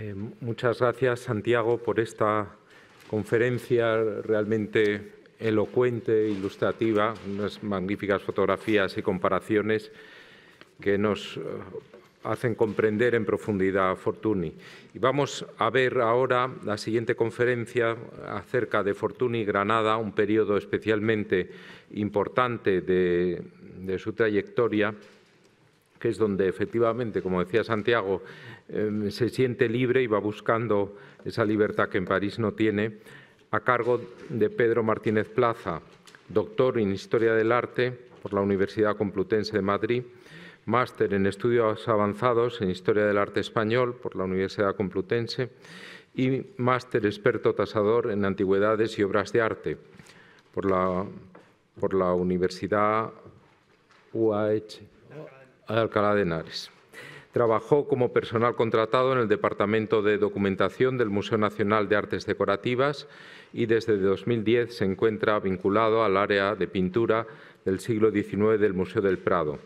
Eh, muchas gracias, Santiago, por esta conferencia realmente elocuente, e ilustrativa, unas magníficas fotografías y comparaciones que nos eh, hacen comprender en profundidad a Fortuny. Y vamos a ver ahora la siguiente conferencia acerca de Fortuny Granada, un periodo especialmente importante de su trayectoria que es donde efectivamente, como decía Santiago, em, se siente libre y va buscando esa libertad que en París no tiene, a cargo de Pedro Martínez Plaza, doctor en Historia del Arte por la Universidad Complutense de Madrid, máster en Estudios Avanzados en Historia del Arte Español por la Universidad Complutense y máster experto tasador en Antigüedades y Obras de Arte por la, por la Universidad UAH Alcalá de Henares. Trabajó como personal contratado en el Departamento de Documentación del Museo Nacional de Artes Decorativas y desde 2010 se encuentra vinculado al área de pintura del siglo XIX del Museo del Prado.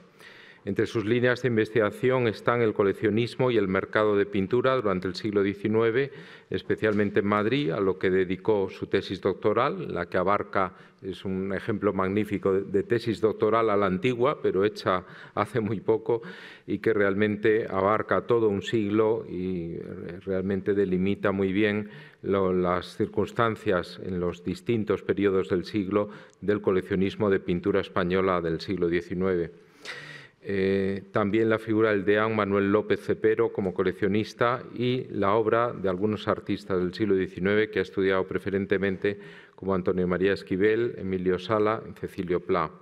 Entre sus líneas de investigación están el coleccionismo y el mercado de pintura durante el siglo XIX, especialmente en Madrid, a lo que dedicó su tesis doctoral, la que abarca, es un ejemplo magnífico de tesis doctoral a la antigua, pero hecha hace muy poco, y que realmente abarca todo un siglo y realmente delimita muy bien las circunstancias en los distintos periodos del siglo del coleccionismo de pintura española del siglo XIX. Eh, también la figura del deán Manuel López Cepero como coleccionista y la obra de algunos artistas del siglo XIX que ha estudiado preferentemente como Antonio María Esquivel, Emilio Sala y Cecilio Pla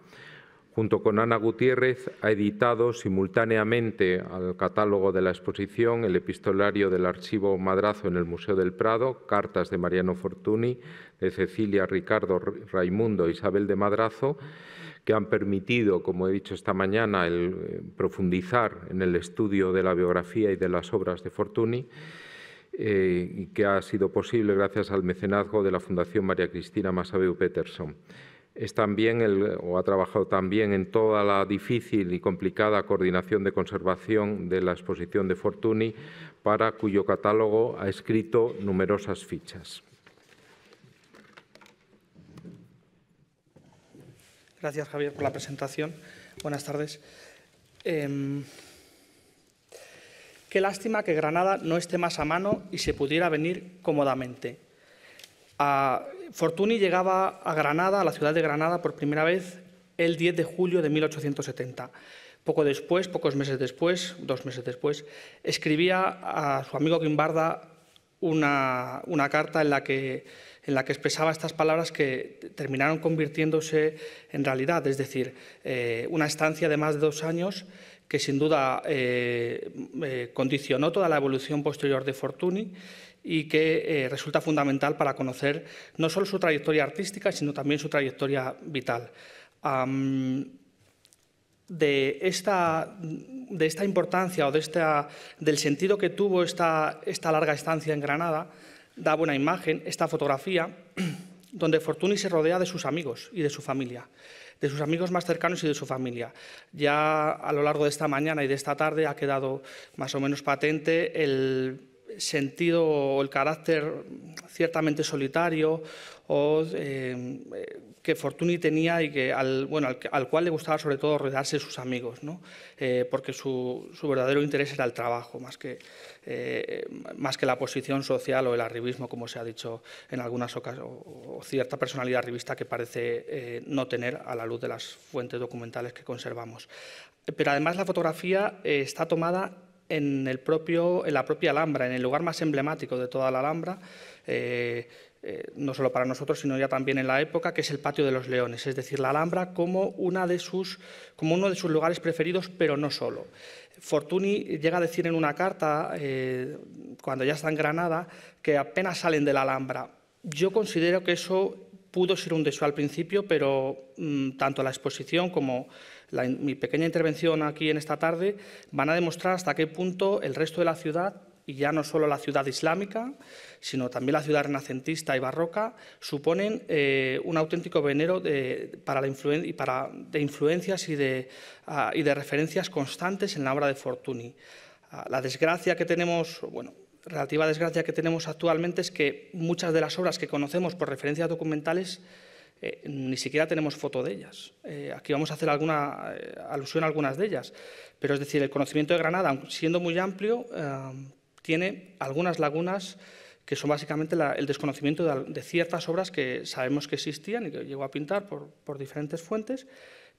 junto con Ana Gutiérrez, ha editado simultáneamente al catálogo de la exposición el epistolario del archivo Madrazo en el Museo del Prado, cartas de Mariano Fortuny, de Cecilia, Ricardo, Raimundo e Isabel de Madrazo, que han permitido, como he dicho esta mañana, el, eh, profundizar en el estudio de la biografía y de las obras de Fortuny. Eh, y que ha sido posible gracias al mecenazgo de la Fundación María Cristina Masabeu Peterson es también o ha trabajado también en toda la difícil y complicada coordinación de conservación de la exposición de Fortuny, para cuyo catálogo ha escrito numerosas fichas. Gracias, Javier, por la presentación. Buenas tardes. Em, qué lástima que Granada no esté más a mano y se pudiera venir cómodamente Fortuny llegaba a Granada, a la ciudad de Granada, por primera vez el 10 de julio de 1870. Poco después, pocos meses después, dos meses después, escribía a su amigo Quimbarda una, carta en la, que, expresaba estas palabras que terminaron convirtiéndose en realidad, es decir, eh, una estancia de más de dos años que sin duda eh, eh, condicionó toda la evolución posterior de Fortuny y que eh, resulta fundamental para conocer no solo su trayectoria artística, sino también su trayectoria vital. de esta, de esta, importancia o de esta, del sentido que tuvo esta, esta larga estancia en Granada, da buena imagen esta fotografía donde Fortuny se rodea de sus amigos y de su familia, de sus amigos más cercanos y de su familia. Ya a lo largo de esta mañana y de esta tarde ha quedado más o menos patente el sentido o el carácter ciertamente solitario o, eh, que Fortuny tenía y que al, bueno, al, cual le gustaba sobre todo rodearse de sus amigos, eh, porque su, verdadero interés era el trabajo, más que, eh, más que la posición social o el arribismo, como se ha dicho en algunas ocasiones, o cierta personalidad arribista que parece no tener a la luz de las fuentes documentales que conservamos. Pero además la fotografía está tomada en, el propio, la propia Alhambra, en el lugar más emblemático de toda la Alhambra, eh, eh, no solo para nosotros, sino ya también en la época, que es el Patio de los Leones, es decir, la Alhambra como, una de sus, como uno de sus lugares preferidos, pero no solo. Fortuny llega a decir en una carta, eh, cuando ya está en Granada, que apenas salen de la Alhambra. Yo considero que eso pudo ser un deseo al principio, pero mm, tanto la exposición como mi pequeña intervención aquí en esta tarde van a demostrar hasta qué punto el resto de la ciudad, y ya no solo la ciudad islámica, sino también la ciudad renacentista y barroca, suponen eh, un auténtico venero de, para la y para, de influencias ah, y de, referencias constantes en la obra de Fortuny. Ah, la desgracia que tenemos, bueno, relativa desgracia que tenemos actualmente es que muchas de las obras que conocemos por referencias documentales eh, ni siquiera tenemos foto de ellas. Eh, aquí vamos a hacer alguna eh, alusión a algunas de ellas. Pero es decir, el conocimiento de Granada, siendo muy amplio, tiene algunas lagunas que son básicamente el desconocimiento de, ciertas obras que sabemos que existían y que llegó a pintar por diferentes fuentes,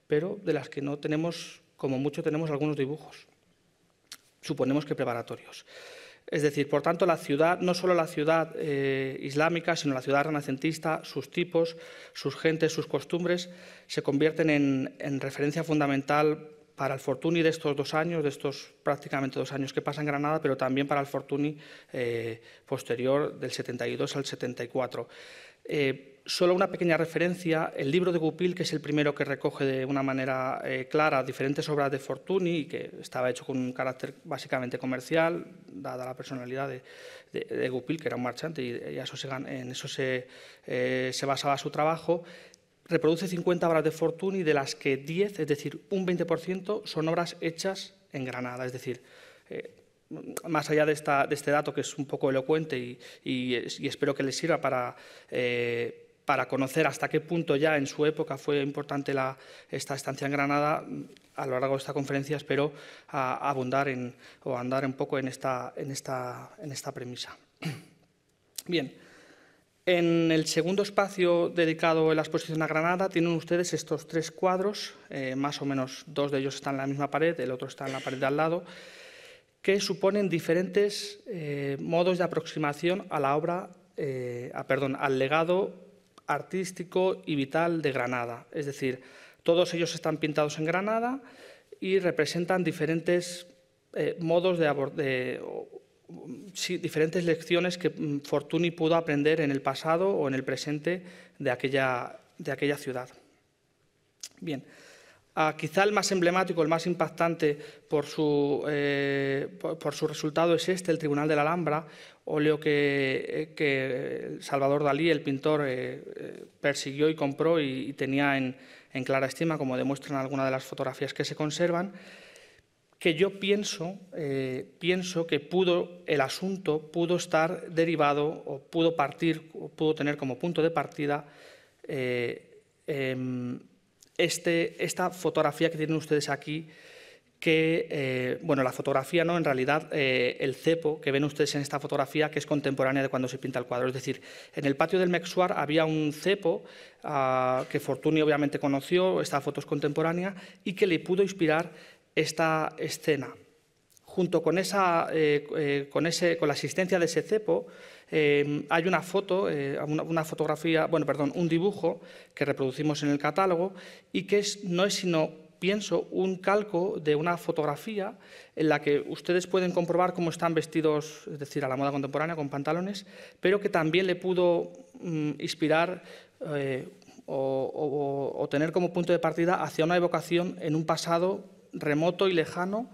pero de las que no tenemos, como mucho tenemos algunos dibujos, suponemos que preparatorios. Es decir, por tanto, la ciudad, no solo la ciudad eh, islámica, sino la ciudad renacentista, sus tipos, sus gentes, sus costumbres, se convierten en, referencia fundamental para el Fortuny de estos dos años, de estos prácticamente dos años que pasan en Granada, pero también para el Fortuny eh, posterior del 72 al 74 solo una pequeña referencia, el libro de Goupil, que es el primero que recoge de una manera eh, clara diferentes obras de Fortuny que estaba hecho con un carácter básicamente comercial, dada la personalidad de, Goupil, que era un marchante y, eso en eso eh, se, basaba su trabajo, reproduce 50 obras de Fortuny, de las que 10, es decir, un 20%, son obras hechas en Granada, es decir, eh, más allá de, este dato que es un poco elocuente y, espero que les sirva para, para conocer hasta qué punto ya en su época fue importante esta estancia en Granada, a lo largo de esta conferencia espero abundar o andar un poco en esta, premisa. Bien, en el segundo espacio dedicado a la exposición a Granada tienen ustedes estos tres cuadros, eh, más o menos dos de ellos están en la misma pared, el otro está en la pared de al lado, que suponen diferentes eh, modos de aproximación a la obra, eh, perdón, al legado artístico y vital de Granada. Es decir, todos ellos están pintados en Granada y representan diferentes eh, modos de, diferentes lecciones que mm, Fortuny pudo aprender en el pasado o en el presente de aquella, de aquella ciudad. Bien. Ah, quizá el más emblemático, el más impactante por su, eh, por, su, resultado es este, el Tribunal de la Alhambra, óleo que, eh, que Salvador Dalí, el pintor, eh, persiguió y compró y, tenía en, clara estima, como demuestran algunas de las fotografías que se conservan, que yo pienso, pienso que pudo, el asunto pudo estar derivado o pudo partir, o pudo tener como punto de partida em, este, esta fotografía que tienen ustedes aquí, que, eh, bueno, la fotografía, ¿no? En realidad, eh, el cepo que ven ustedes en esta fotografía, que es contemporánea de cuando se pinta el cuadro. Es decir, en el patio del Mexuar había un cepo ah, que Fortuny obviamente conoció, esta foto es contemporánea, y que le pudo inspirar esta escena. Junto con, esa, eh, con, ese, con la existencia de ese cepo, Em, hay una foto, eh, una, fotografía, bueno, perdón, un dibujo que reproducimos en el catálogo y que es, no es sino, pienso, un calco de una fotografía en la que ustedes pueden comprobar cómo están vestidos, es decir, a la moda contemporánea, con pantalones, pero que también le pudo mm, inspirar... Eh, o tener como punto de partida hacia una evocación en un pasado remoto y lejano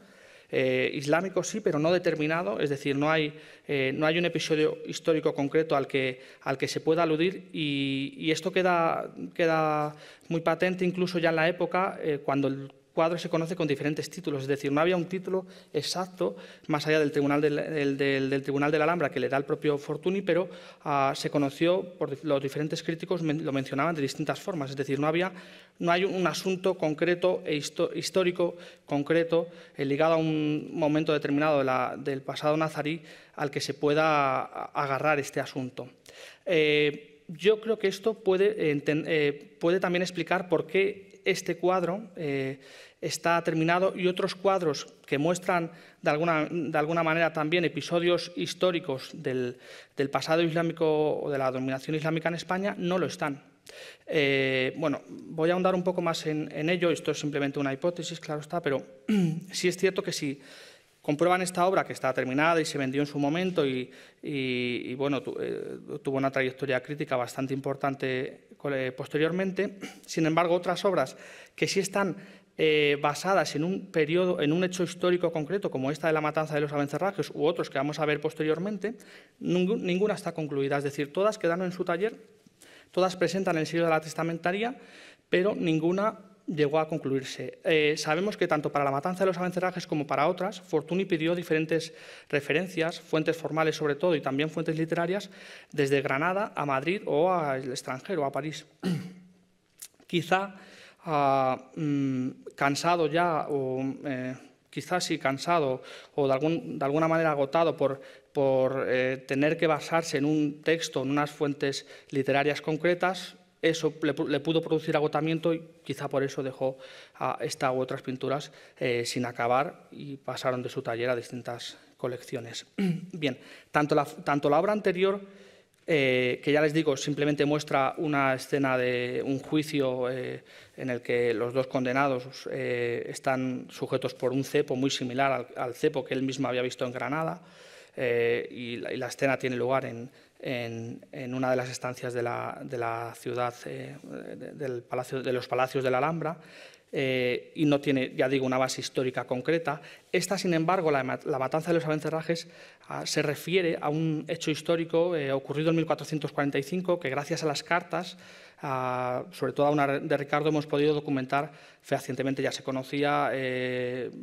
eh, islámico sí, pero no determinado, es decir, no hay, eh, no hay un episodio histórico concreto al que, al que se pueda aludir y, esto queda, queda muy patente incluso ya en la época eh, cuando el cuadro se conoce con diferentes títulos, es decir, no había un título exacto más allá del Tribunal, del, del tribunal de la Alhambra que le da el propio Fortuny, pero ah, se conoció, por los diferentes críticos lo mencionaban de distintas formas, es decir, no, había, no hay un asunto concreto e histórico concreto eh, ligado a un momento determinado del pasado nazarí al que se pueda agarrar este asunto. Eh, yo creo que esto puede, eh, puede también explicar por qué este cuadro eh, está terminado y otros cuadros que muestran de alguna, de alguna manera también episodios históricos del, pasado islámico o de la dominación islámica en España no lo están. Eh, bueno, voy a ahondar un poco más en, ello, esto es simplemente una hipótesis, claro está, pero sí es cierto que si... Sí, comprueban esta obra que está terminada y se vendió en su momento y, bueno, eh, tuvo una trayectoria crítica bastante importante posteriormente. Sin embargo, otras obras que sí están eh, basadas en un periodo, en un hecho histórico concreto, como esta de la matanza de los abencerrajes u otros que vamos a ver posteriormente, ninguna está concluida. Es decir, todas quedaron en su taller, todas presentan el siglo de la testamentaria, pero ninguna llegó a concluirse. Eh, sabemos que tanto para la matanza de los avancerajes como para otras, Fortuny pidió diferentes referencias, fuentes formales sobre todo y también fuentes literarias, desde Granada a Madrid o al extranjero, a París. quizá ah, mm, cansado ya o... Eh, quizás sí cansado o de, alguna manera agotado por, por eh, tener que basarse en un texto, en unas fuentes literarias concretas, eso le, pudo producir agotamiento y quizá por eso dejó a esta u otras pinturas eh, sin acabar y pasaron de su taller a distintas colecciones. Bien, tanto la, tanto la obra anterior, eh, que ya les digo, simplemente muestra una escena de un juicio eh, en el que los dos condenados están sujetos por un cepo muy similar al, cepo que él mismo había visto en Granada, y la, y la escena tiene lugar en, en, una de las estancias de la, ciudad, eh, del palacio, de los palacios de la Alhambra, eh, y no tiene, ya digo, una base histórica concreta. Esta, sin embargo, la, matanza de los abencerrajes ah, se refiere a un hecho histórico eh, ocurrido en 1445 que gracias a las cartas, ah, sobre todo a una de Ricardo, hemos podido documentar fehacientemente, ya se conocía,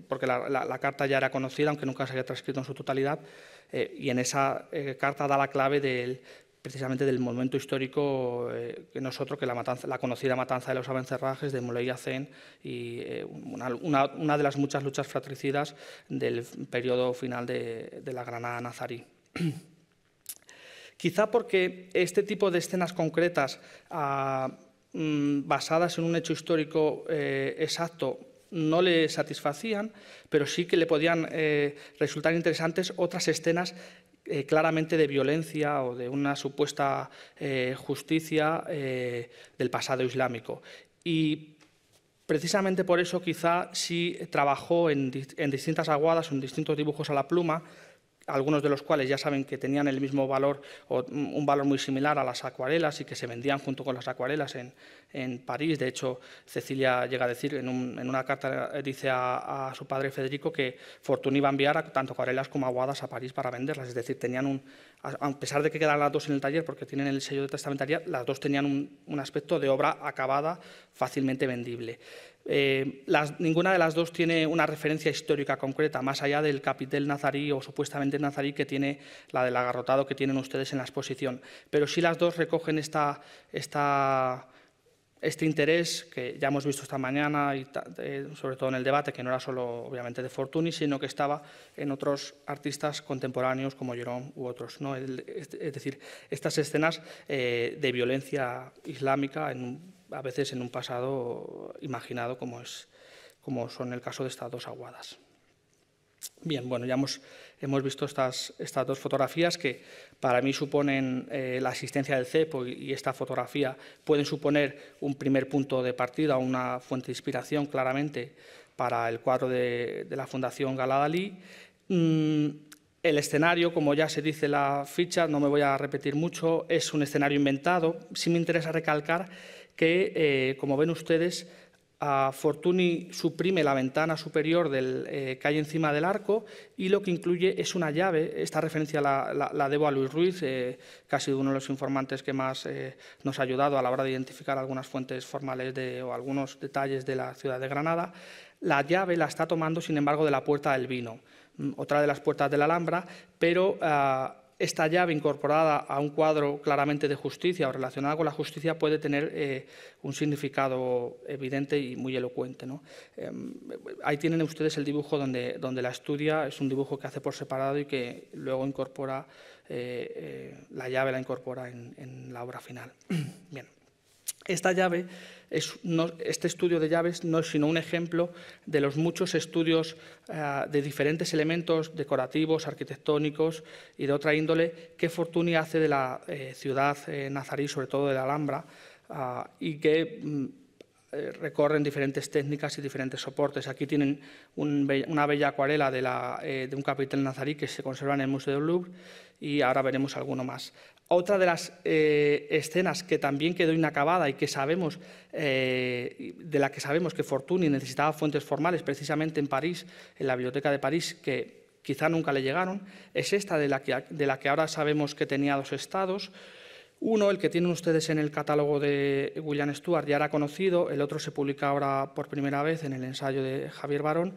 porque la, la, carta ya era conocida, aunque nunca se había transcrito en su totalidad, eh, y en esa eh, carta da la clave precisamente del momento histórico eh, que nosotros, que la, la, conocida matanza de los abencerrajes de Muley y una, una, de las muchas luchas fratricidas del periodo final de, la Granada nazarí. Quizá porque este tipo de escenas concretas ah, mm, basadas en un hecho histórico exacto no le satisfacían, pero sí que le podían eh, resultar interesantes otras escenas eh, claramente de violencia o de una supuesta eh, justicia del pasado islámico. Y precisamente por eso quizá sí trabajó en, en distintas aguadas, en distintos dibujos a la pluma, algunos de los cuales ya saben que tenían el mismo valor o mm, un valor muy similar a las acuarelas y que se vendían junto con las acuarelas en, París. De hecho, Cecilia llega a decir en, una carta, eh, dice a, su padre Federico que Fortuny iba a enviar tanto acuarelas como aguadas a París para venderlas. Es decir, tenían un, a pesar de que quedan las dos en el taller porque tienen el sello de testamentaria, las dos tenían un aspecto de obra acabada fácilmente vendible. Eh, ninguna de las dos tiene una referencia histórica concreta, más allá del capitel nazarí o supuestamente nazarí que tiene la del agarrotado que tienen ustedes en la exposición. Pero sí las dos recogen esta, este interés que ya hemos visto esta mañana, y sobre todo en el debate, que no era solo obviamente de Fortuny, sino que estaba en otros artistas contemporáneos como Jerón u otros. ¿no? es, decir, estas escenas eh, de violencia islámica en a veces en un pasado imaginado como, es, como son el caso de estas dos aguadas. Bien, bueno, ya hemos, hemos visto estas, estas, dos fotografías que para mí suponen eh, la existencia del cepo y, esta fotografía pueden suponer un primer punto de partida, una fuente de inspiración claramente para el cuadro de, la Fundación Galadalí. Mm, el escenario, como ya se dice en la ficha, no me voy a repetir mucho, es un escenario inventado. Sí me interesa recalcar que, eh, como ven ustedes, a Fortuny suprime la ventana superior del, eh, que hay encima del arco y lo que incluye es una llave. Esta referencia la, debo a Luis Ruiz, eh, que ha sido uno de los informantes que más eh, nos ha ayudado a la hora de identificar algunas fuentes formales de, o algunos detalles de la ciudad de Granada. La llave la está tomando, sin embargo, de la puerta del vino, mm, otra de las puertas de la Alhambra, pero... Ah, esta llave incorporada a un cuadro claramente de justicia o relacionada con la justicia puede tener eh, un significado evidente y muy elocuente. Em, ahí tienen ustedes el dibujo donde, donde la estudia, es un dibujo que hace por separado y que luego incorpora, eh, eh, la llave la incorpora en, en la obra final. Bien. Esta llave es, este estudio de llaves no es sino un ejemplo de los muchos estudios eh, de diferentes elementos decorativos, arquitectónicos y de otra índole que Fortuny hace de la eh, ciudad eh, nazarí, sobre todo de la Alhambra, ah, y que mm, recorren diferentes técnicas y diferentes soportes. Aquí tienen una bella acuarela de, un capitel nazarí que se conserva en el Museo del Louvre y ahora veremos alguno más. Otra de las eh, escenas que también quedó inacabada y que sabemos, eh, de la que sabemos que Fortuny necesitaba fuentes formales precisamente en París, en la Biblioteca de París, que quizá nunca le llegaron, es esta de la que, de la que ahora sabemos que tenía dos estados. Uno, el que tienen ustedes en el catálogo de William Stuart, ya era conocido, el otro se publica ahora por primera vez en el ensayo de Javier Barón,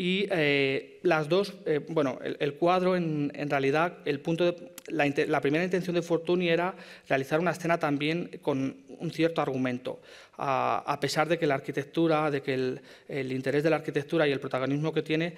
y eh, las dos, eh, bueno, el, cuadro en, realidad, el punto de, la, primera intención de Fortuny era realizar una escena también con un cierto argumento. A, pesar de que la arquitectura, de que el, el interés de la arquitectura y el protagonismo que tiene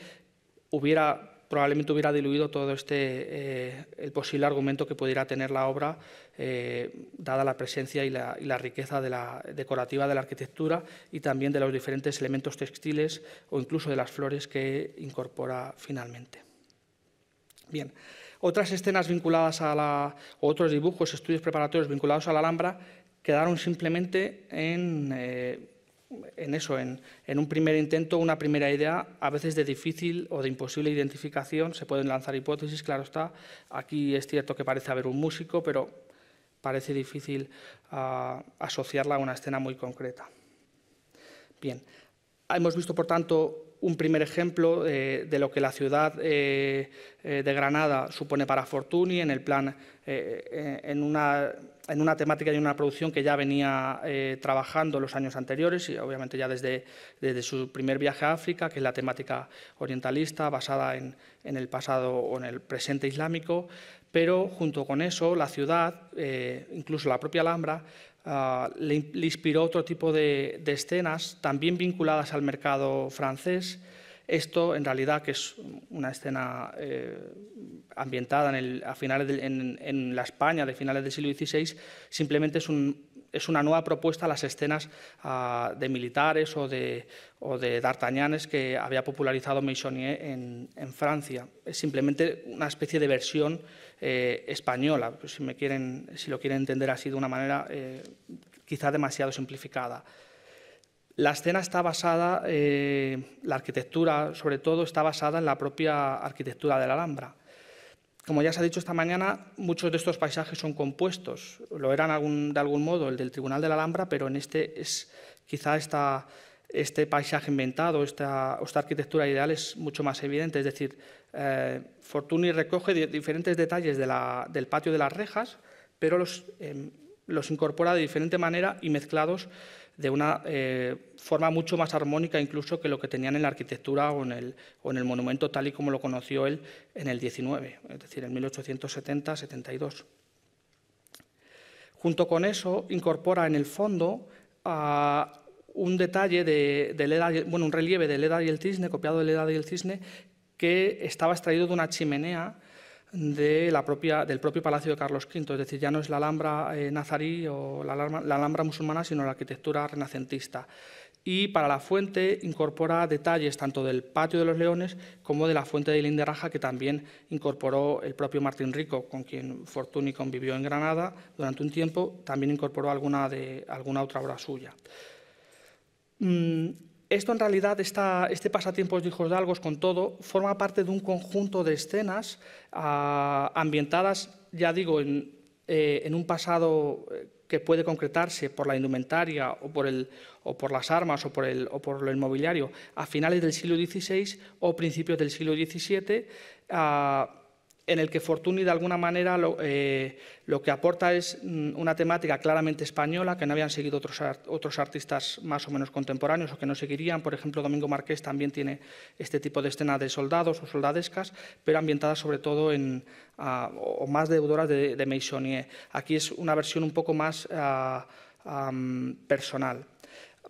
hubiera probablemente hubiera diluido todo este, eh, el posible argumento que pudiera tener la obra, eh, dada la presencia y la, riqueza de la, decorativa de la arquitectura y también de los diferentes elementos textiles o incluso de las flores que incorpora finalmente. Bien, otras escenas vinculadas a la, otros dibujos, estudios preparatorios vinculados a la Alhambra, quedaron simplemente en eh, en eso, en, un primer intento, una primera idea, a veces de difícil o de imposible identificación, se pueden lanzar hipótesis, claro está. Aquí es cierto que parece haber un músico, pero parece difícil ah, asociarla a una escena muy concreta. Bien, hemos visto, por tanto, un primer ejemplo eh, de lo que la ciudad eh, eh, de Granada supone para Fortuny en el plan, en, una, en, una, temática y una producción que ya venía trabajando los años anteriores y obviamente ya desde, su primer viaje a África, que es la temática orientalista basada en, en el pasado o en el presente islámico, pero junto con eso la ciudad, incluso la propia Alhambra, Ah, le, inspiró otro tipo de, escenas también vinculadas al mercado francés. Esto, en realidad, que es una escena eh, ambientada en, en la España de finales del siglo XVI, simplemente es un es una nueva propuesta a las escenas ah, de militares o de, d'artagnanes que había popularizado Meissonier en, Francia. Es simplemente una especie de versión eh, española, pues, si, me quieren, si lo quieren entender así de una manera eh, quizá demasiado simplificada. La escena está basada, eh, la arquitectura sobre todo, está basada en la propia arquitectura de la Alhambra. Como ya se ha dicho esta mañana, muchos de estos paisajes son compuestos. Lo eran algún, de algún modo el del Tribunal de la Alhambra, pero en este es quizá este paisaje inventado, esta, esta arquitectura ideal es mucho más evidente. Es decir, eh, Fortuny recoge diferentes detalles de la, del patio de las rejas, pero los, em, los incorpora de diferente manera y mezclados de una eh, forma mucho más armónica incluso que lo que tenían en la arquitectura o en, el, monumento tal y como lo conoció él en el 19, es decir, en 1870-72. Junto con eso, incorpora en el fondo un detalle de, un relieve de Leda y el Cisne, copiado de Leda y el Cisne, que estaba extraído de una chimenea del propio Palacio de Carlos V, es decir, ya no es la Alhambra eh, nazarí o la, Alhambra musulmana, sino la arquitectura renacentista. Y para la fuente incorpora detalles tanto del patio de los leones como de la fuente de Linderaja, que también incorporó el propio Martín Rico, con quien Fortuny convivió en Granada durante un tiempo, también incorporó alguna, de, alguna otra obra suya. Mm, esto en realidad, está, este pasatiempos de hijos de algos con todo, forma parte de un conjunto de escenas ah, ambientadas, ya digo, en, eh, un pasado eh, que puede concretarse por la indumentaria o por, el, por las armas o por, el, o por lo inmobiliario a finales del siglo XVI o principios del siglo XVII, en el que Fortuny de alguna manera lo, eh, que aporta es mm, una temática claramente española que no habían seguido otros, otros artistas más o menos contemporáneos o que no seguirían. Por ejemplo, Domingo Marqués también tiene este tipo de escena de soldados o soldadescas, pero ambientadas sobre todo en, o más deudoras de, Meissonier. Aquí es una versión un poco más ah, personal.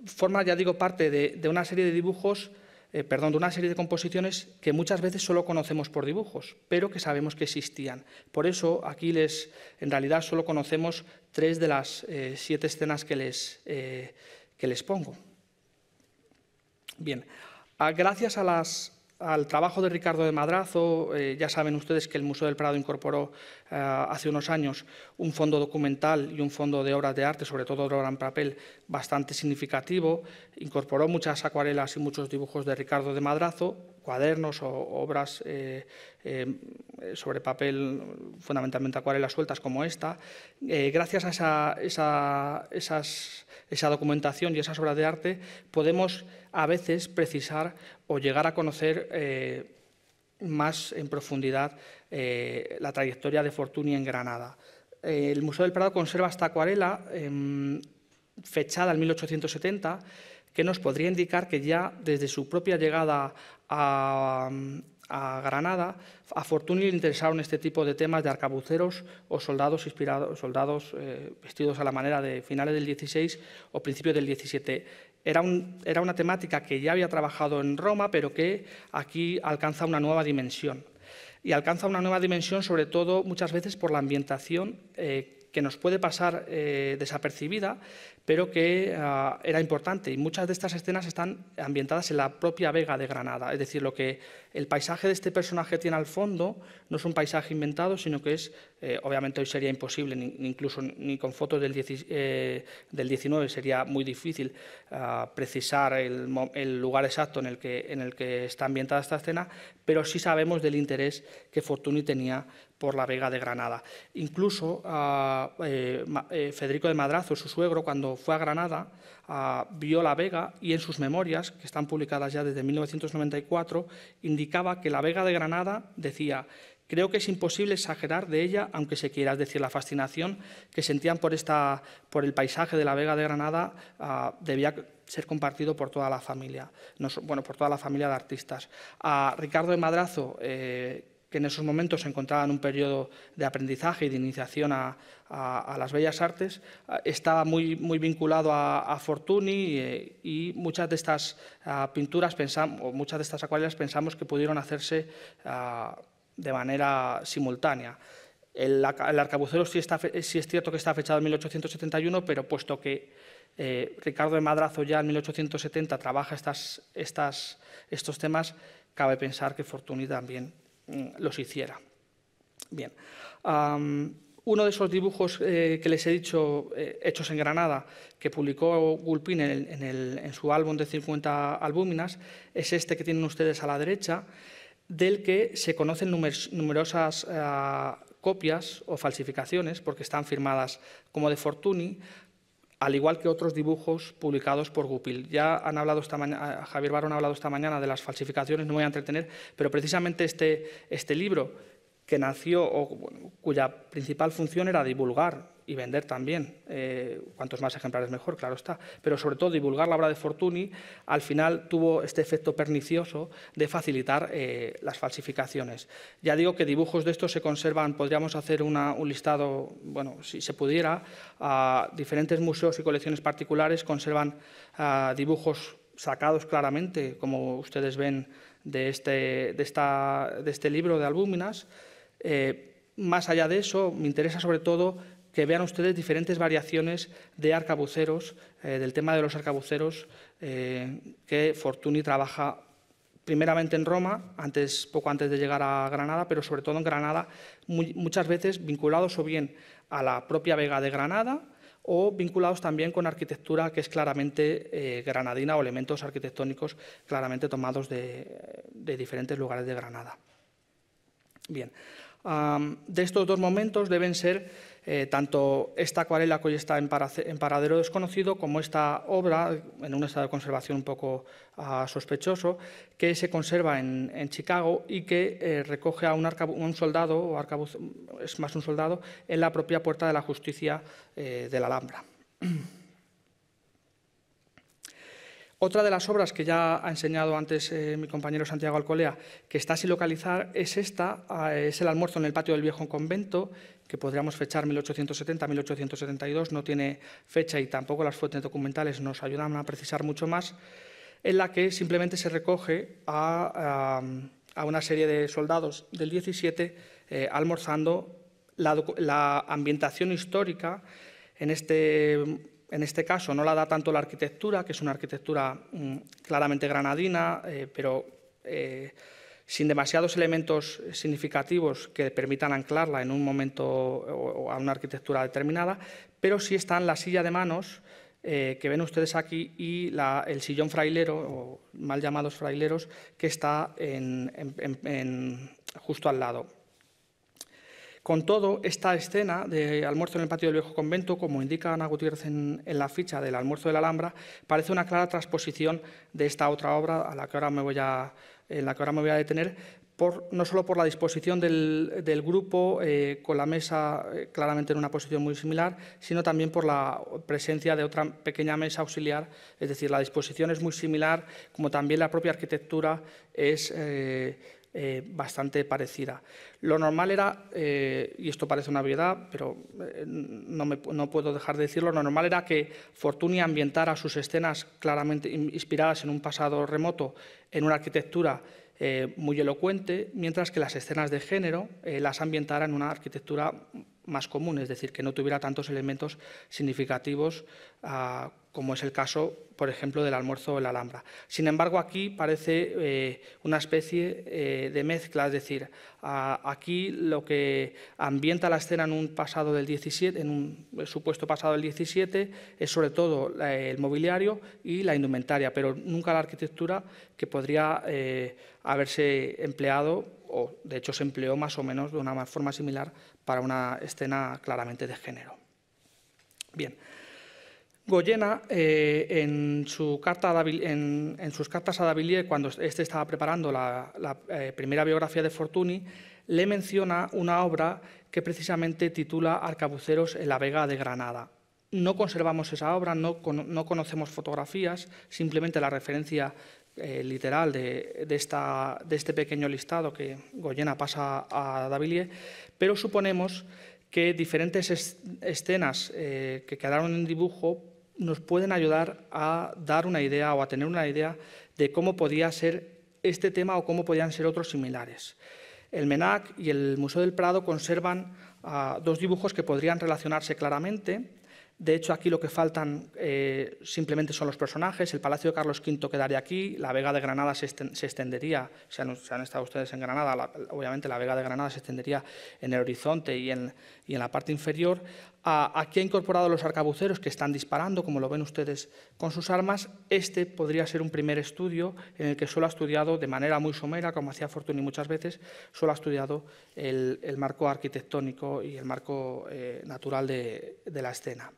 Forma, ya digo, parte de una serie de dibujos eh, perdón, de una serie de composiciones que muchas veces solo conocemos por dibujos, pero que sabemos que existían. Por eso aquí les, en realidad solo conocemos tres de las eh, siete escenas que les, eh, que les pongo. Bien, ah, gracias a las al trabajo de Ricardo de Madrazo, eh, ya saben ustedes que el Museo del Prado incorporó eh, hace unos años un fondo documental y un fondo de obras de arte, sobre todo de obra en papel, bastante significativo. Incorporó muchas acuarelas y muchos dibujos de Ricardo de Madrazo, cuadernos o obras eh, sobre papel, fundamentalmente acuarelas sueltas como esta. gracias a esas esa documentación y esas obras de arte, podemos a veces precisar o llegar a conocer eh, más en profundidad eh, la trayectoria de Fortuny en Granada. Eh, el Museo del Prado conserva esta acuarela em, fechada en 1870 que nos podría indicar que ya desde su propia llegada a, a Granada, a Fortuny le interesaron este tipo de temas de arcabuceros o soldados, soldados eh, vestidos a la manera de finales del XVI o principios del XVII. Era, un, era una temática que ya había trabajado en Roma, pero que aquí alcanza una nueva dimensión. Y alcanza una nueva dimensión, sobre todo muchas veces por la ambientación eh, que nos puede pasar eh, desapercibida, pero que ah, era importante. Y muchas de estas escenas están ambientadas en la propia Vega de Granada. Es decir, lo que el paisaje de este personaje tiene al fondo no es un paisaje inventado, sino que es, eh, obviamente hoy sería imposible, incluso ni con fotos del, eh, del 19 sería muy difícil ah, precisar el, lugar exacto en el, que, en el que está ambientada esta escena, pero sí sabemos del interés que Fortuny tenía por la Vega de Granada. Incluso ah, eh, eh, Federico de Madrazo, su suegro, cuando fue a Granada, ah, vio la Vega y en sus memorias, que están publicadas ya desde 1994, indicaba que la Vega de Granada decía, creo que es imposible exagerar de ella, aunque se quiera, decir, la fascinación que sentían por, esta, por el paisaje de la Vega de Granada ah, debía ser compartido por toda la familia, no, bueno, por toda la familia de artistas. A Ricardo de Madrazo, eh, que en esos momentos se encontraba en un periodo de aprendizaje y de iniciación a, las bellas artes, ah, estaba muy, muy vinculado a, Fortuny eh, y, muchas de estas ah, pinturas o muchas de estas acuarelas pensamos que pudieron hacerse ah, de manera simultánea. El, el arcabucero sí, está, es cierto que está fechado en 1871, pero puesto que eh, Ricardo de Madrazo ya en 1870 trabaja estas, estas, estos temas, cabe pensar que Fortuny también Mm, los hiciera. Bien. uno de esos dibujos eh, que les he dicho, eh, hechos en Granada, que publicó Gulpin en, su álbum de 50 albúminas, es este que tienen ustedes a la derecha, del que se conocen numerosas ah, copias o falsificaciones, porque están firmadas como de Fortuny, al igual que otros dibujos publicados por Gupil. Ya han hablado esta eh, Javier Barón ha hablado esta mañana de las falsificaciones, no voy a entretener, pero precisamente este, este libro que nació o cuya principal función era divulgar y vender también. Eh, cuantos más ejemplares mejor, claro está. Pero sobre todo divulgar la obra de Fortuny al final tuvo este efecto pernicioso de facilitar eh, las falsificaciones. Ya digo que dibujos de estos se conservan, podríamos hacer un listado, bueno, si se pudiera, a diferentes museos y colecciones particulares conservan dibujos sacados claramente, como ustedes ven, de este, de esta, de este libro de albúminas. Eh, más allá de eso, me interesa sobre todo que vean ustedes diferentes variaciones de arcabuceros, eh, del tema de los arcabuceros eh, que Fortuny trabaja primeramente en Roma, antes, poco antes de llegar a Granada, pero sobre todo en Granada, muchas veces vinculados o bien a la propia Vega de Granada o vinculados también con arquitectura que es claramente eh, granadina o elementos arquitectónicos claramente tomados de, diferentes lugares de Granada. Bien, de estos dos momentos deben ser eh, tanto esta acuarela que hoy está en, paradero desconocido como esta obra, en un estado de conservación un poco ah, sospechoso, que se conserva en, Chicago y que eh, recoge a un, soldado, o arcabuz, es más un soldado, en la propia puerta de la justicia eh, de la Alhambra. Otra de las obras que ya ha enseñado antes eh, mi compañero Santiago Alcolea, que está sin localizar, es esta, ah, es el almuerzo en el patio del viejo convento, que podríamos fechar 1870-1872, no tiene fecha y tampoco las fuentes documentales nos ayudan a precisar mucho más, en la que simplemente se recoge a, ah, una serie de soldados del 17 eh, almorzando la, la ambientación histórica en este en este caso no la da tanto la arquitectura, que es una arquitectura mm, claramente granadina, eh, pero eh, sin demasiados elementos significativos que permitan anclarla en un momento o, a una arquitectura determinada, pero sí están la silla de manos eh, que ven ustedes aquí y el sillón frailero, o mal llamados fraileros, que está justo al lado. Con todo, esta escena de almuerzo en el patio del viejo convento, como indica Ana Gutiérrez en, la ficha del almuerzo de la Alhambra, parece una clara transposición de esta otra obra a la que ahora me voy a, en la que ahora me voy a detener, no solo por la disposición del, grupo, eh, con la mesa eh, claramente en una posición muy similar, sino también por la presencia de otra pequeña mesa auxiliar, es decir, la disposición es muy similar, como también la propia arquitectura es... Eh, eh, bastante parecida. Lo normal era, eh, y esto parece una obviedad, pero eh, no, puedo dejar de decirlo, lo normal era que Fortuny ambientara sus escenas claramente inspiradas en un pasado remoto, en una arquitectura muy elocuente, mientras que las escenas de género las ambientara en una arquitectura más común, es decir, que no tuviera tantos elementos significativos ah, como es el caso, por ejemplo, del almuerzo en la Alhambra. Sin embargo, aquí parece eh, una especie eh, de mezcla, es decir, aquí lo que ambienta la escena en un pasado del 17, en un eh, supuesto pasado del 17, es sobre todo el mobiliario y la indumentaria, pero nunca la arquitectura que podría haberse empleado o de hecho se empleó más o menos de una forma similar para una escena claramente de género. Bien. Goyena, eh, en, sus cartas a Davillier, cuando éste estaba preparando la, eh, primera biografía de Fortuny, le menciona una obra que precisamente titula Arcabuceros en la Vega de Granada. No conservamos esa obra, no, conocemos fotografías, simplemente la referencia eh, literal de, este pequeño listado que Goyena pasa a Davillier, pero suponemos que diferentes escenas que quedaron en dibujo nos pueden ayudar a dar una idea o a tener una idea de cómo podía ser este tema o cómo podían ser otros similares. El MENAC y el Museo del Prado conservan ah, dos dibujos que podrían relacionarse claramente. De hecho, aquí lo que faltan eh, simplemente son los personajes. El Palacio de Carlos V quedaría aquí, la Vega de Granada se, extendería, si han, han estado ustedes en Granada, obviamente la Vega de Granada se extendería en el horizonte y en, y en la parte inferior aquí ha incorporado los arcabuceros que están disparando, como lo ven ustedes con sus armas. Este podría ser un primer estudio en el que solo ha estudiado de manera muy somera, como hacía Fortuny muchas veces, solo ha estudiado el, marco arquitectónico y el marco eh, natural de, la escena.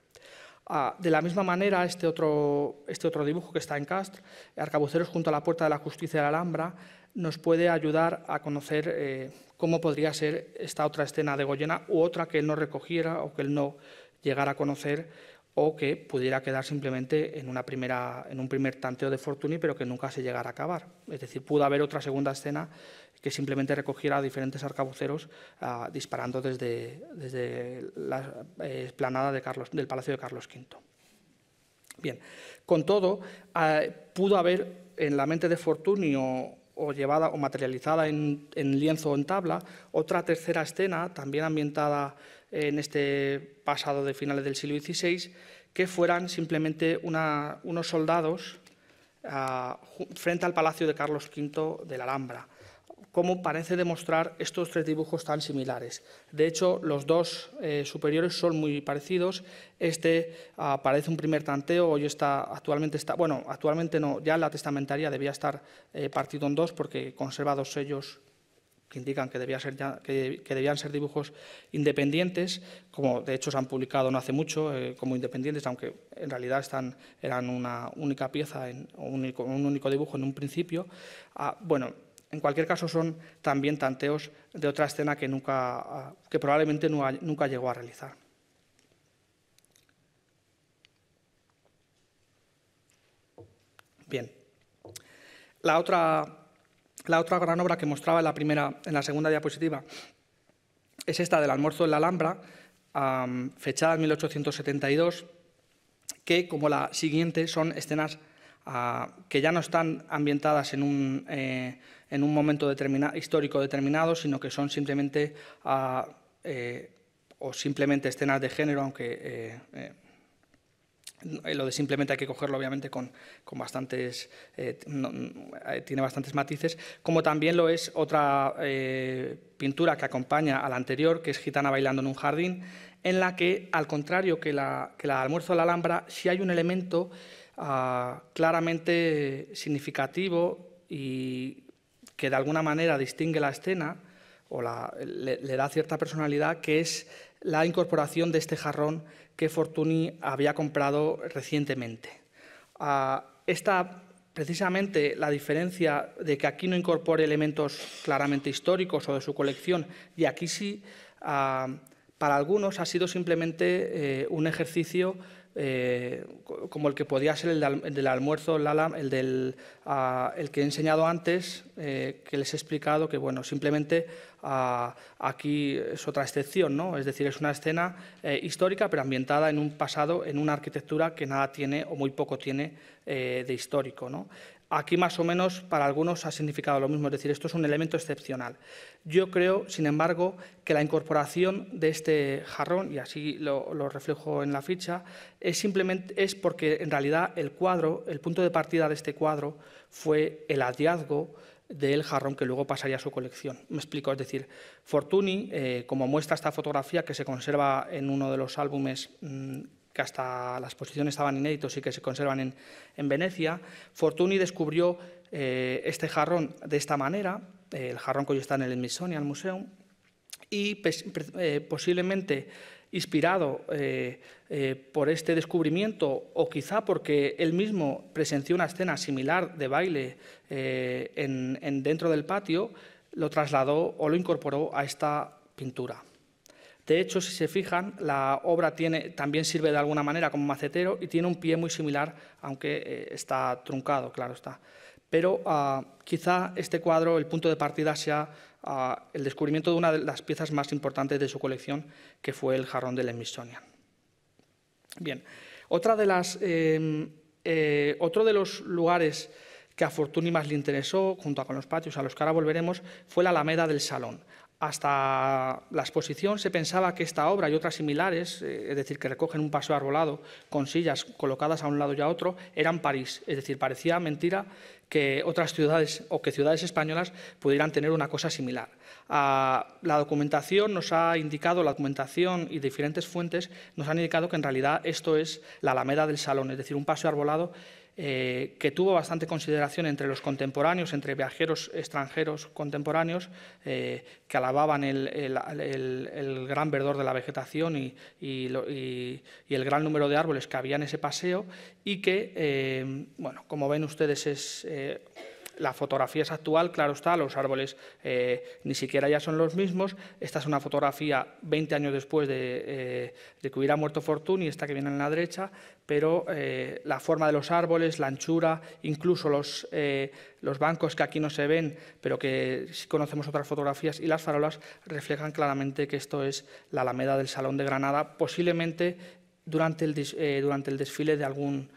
Ah, de la misma manera, este, este otro, dibujo que está en Cast, arcabuceros junto a la puerta de la justicia de la Alhambra, nos puede ayudar a conocer eh, cómo podría ser esta otra escena de Goyena u otra que él no recogiera o que él no llegara a conocer o que pudiera quedar simplemente en, una primera, en un primer tanteo de Fortuny, pero que nunca se llegara a acabar. Es decir, pudo haber otra segunda escena que simplemente recogiera diferentes arcabuceros ah, disparando desde, desde la eh, esplanada de Carlos, del Palacio de Carlos V. Bien, con todo, ah, pudo haber en la mente de Fortuny o llevada o materializada en, lienzo o en tabla. Otra tercera escena, también ambientada en este pasado de finales del siglo XVI, que fueran simplemente una, unos soldados ah, frente al palacio de Carlos V de la Alhambra como parece demostrar estos tres dibujos tan similares. De hecho, los dos eh, superiores son muy parecidos. Este ah, parece un primer tanteo, hoy está actualmente está, bueno, actualmente no, ya la testamentaria debía estar eh, partido en dos porque conserva dos sellos que indican que, debía ser que, debían ser dibujos independientes, como de hecho se han publicado no hace mucho eh, como independientes, aunque en realidad están, eran una única pieza, en, un, único, dibujo en un principio. Ah, bueno, en cualquier caso, son también tanteos de otra escena que, nunca, ah, probablemente nunca llegó a realizar. Bien. La otra, gran obra que mostraba en la, segunda diapositiva es esta del almuerzo en la Alhambra, fechada en 1872, que, como la siguiente, son escenas que ya no están ambientadas en un, eh, en un momento histórico determinado, sino que son simplemente ah, eh, o simplemente escenas de género, aunque eh, lo de simplemente hay que cogerlo obviamente con, con bastantes tiene bastantes matices como también lo es otra pintura que acompaña a la anterior que es gitana bailando en un jardín en la que al contrario que la, que la almuerzo de la alhambra si sí hay un elemento Ah, claramente significativo y que de alguna manera distingue la escena o le, da cierta personalidad, que es la incorporación de este jarrón que Fortuny había comprado recientemente. Ah, esta precisamente la diferencia de que aquí no incorpore elementos claramente históricos o de su colección y aquí sí, ah, para algunos ha sido simplemente eh, un ejercicio eh, como el que podía ser el, del almuerzo, ah, el, que he enseñado antes, eh, que les he explicado que, bueno, simplemente ah, aquí es otra excepción, ¿no? Es decir, es una escena histórica pero ambientada en un pasado, en una arquitectura que nada tiene o muy poco tiene de histórico, ¿no? aquí más o menos para algunos ha significado lo mismo, es decir, esto es un elemento excepcional. Yo creo, sin embargo, que la incorporación de este jarrón, y así lo, reflejo en la ficha, es simplemente es porque en realidad el cuadro, el punto de partida de este cuadro fue el hallazgo del jarrón que luego pasaría a su colección. Me explico, es decir, Fortuny, eh, como muestra esta fotografía que se conserva en uno de los álbumes mm, que hasta las posiciones estaban inéditos y que se conservan en, Venecia, Fortuny descubrió eh, este jarrón de esta manera, eh, el jarrón que hoy está en el Smithsonian Museum, y eh, posiblemente inspirado por este descubrimiento o quizá porque él mismo presenció una escena similar de baile en dentro del patio, lo trasladó o lo incorporó a esta pintura. De hecho, si se fijan, la obra tiene, también sirve de alguna manera como macetero y tiene un pie muy similar, aunque eh, está truncado, claro está. Pero ah, quizá este cuadro, el punto de partida, sea ah, el descubrimiento de una de las piezas más importantes de su colección, que fue el jarrón de la Bien, otra de las, em, eh, otro de los lugares que a Fortuny más le interesó, junto con los patios a los que ahora volveremos, fue la Alameda del Salón. Hasta la exposición se pensaba que esta obra y otras similares, eh, es decir, que recogen un paseo arbolado con sillas colocadas a un lado y a otro, eran París. Es decir, parecía mentira que otras ciudades o que ciudades españolas pudieran tener una cosa similar. Ah, la documentación nos ha indicado, la documentación y diferentes fuentes nos han indicado que en realidad esto es la Alameda del Salón, es decir, un paseo arbolado eh, que tuvo bastante consideración entre los contemporáneos, entre viajeros extranjeros contemporáneos, eh, que alababan el, gran verdor de la vegetación y, el gran número de árboles que había en ese paseo y que, eh, bueno, como ven ustedes, es la fotografía es actual, claro está, los árboles eh, ni siquiera ya son los mismos. Esta es una fotografía 20 años después eh, de, que hubiera muerto Fortuny, esta que viene en la derecha, pero eh, la forma de los árboles, la anchura, incluso los, bancos que aquí no se ven, pero que sí conocemos otras fotografías, y las farolas reflejan claramente que esto es la Alameda del Salón de Granada, posiblemente durante el, durante el desfile de algún...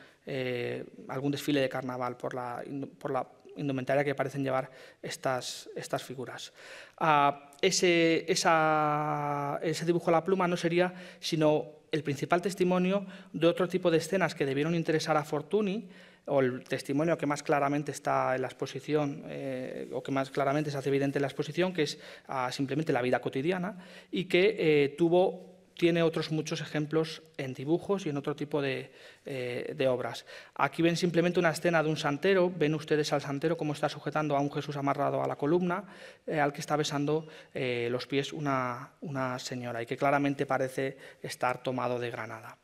algún desfile de carnaval por la, por la indumentaria que parecen llevar estas, estas figuras. Ah, ese, ese dibujo a la pluma no sería sino el principal testimonio de otro tipo de escenas que debieron interesar a Fortuny, o el testimonio que más claramente está en la exposición, eh, o que más claramente se hace evidente en la exposición, que es ah, simplemente la vida cotidiana, y que eh, tuvo tiene otros muchos ejemplos en dibujos y en otro tipo eh, de, obras. Aquí ven simplemente una escena de un santero, ven ustedes al santero como está sujetando a un Jesús amarrado a la columna, eh, al que está besando eh, los pies una, señora y que claramente parece estar tomado de Granada.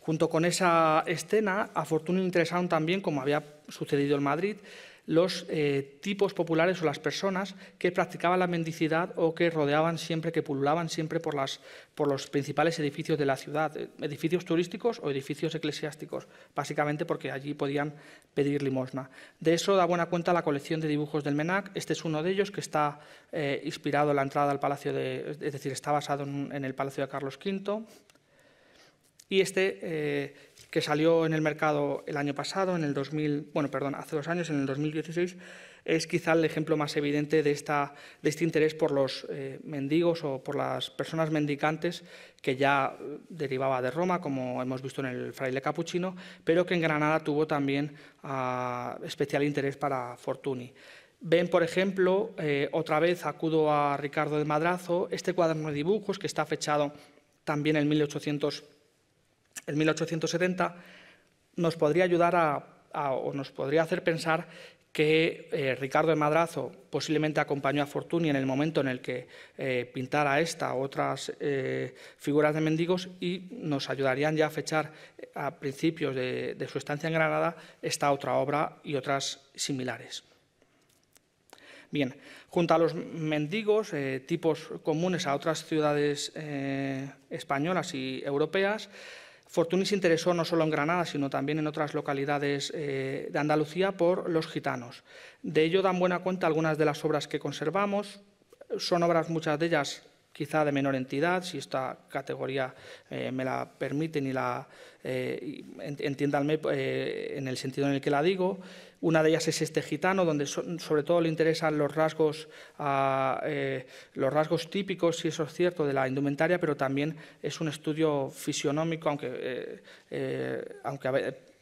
Junto con esa escena, a Fortuny interesaron también, como había sucedido en Madrid, los eh, tipos populares o las personas que practicaban la mendicidad o que rodeaban siempre, que pululaban siempre por, las, por los principales edificios de la ciudad, eh, edificios turísticos o edificios eclesiásticos, básicamente porque allí podían pedir limosna. De eso da buena cuenta la colección de dibujos del MENAC. Este es uno de ellos que está eh, inspirado en la entrada al Palacio de... Es decir, está basado en, el Palacio de Carlos V. Y este que salió en el mercado el año pasado, en el 2000, bueno, perdón, hace dos años, en el 2016, es quizá el ejemplo más evidente de, esta, de este interés por los eh, mendigos o por las personas mendicantes que ya eh, derivaba de Roma, como hemos visto en el fraile capuchino, pero que en Granada tuvo también ah, especial interés para Fortuny. Ven, por ejemplo, eh, otra vez acudo a Ricardo de Madrazo, este cuaderno de dibujos que está fechado también en 1800 en 1870, nos podría ayudar a, o nos podría hacer pensar que eh, Ricardo de Madrazo posiblemente acompañó a Fortuny en el momento en el que eh, pintara esta u otras eh, figuras de mendigos y nos ayudarían ya a fechar a principios de su estancia en Granada esta otra obra y otras similares. Bien, junto a los mendigos, tipos comunes a otras ciudades españolas y europeas, Fortuny se interesó no solo en Granada, sino también en otras localidades eh, de Andalucía por los gitanos. De ello dan buena cuenta algunas de las obras que conservamos. Son obras, muchas de ellas, quizá de menor entidad, si esta categoría eh, me la permiten eh, y la entiéndanme en el sentido en el que la digo. Una de ellas es este gitano, donde sobre todo le interesan los rasgos, ah, eh, los rasgos típicos, si eso es cierto, de la indumentaria, pero también es un estudio fisionómico, aunque, eh, eh, aunque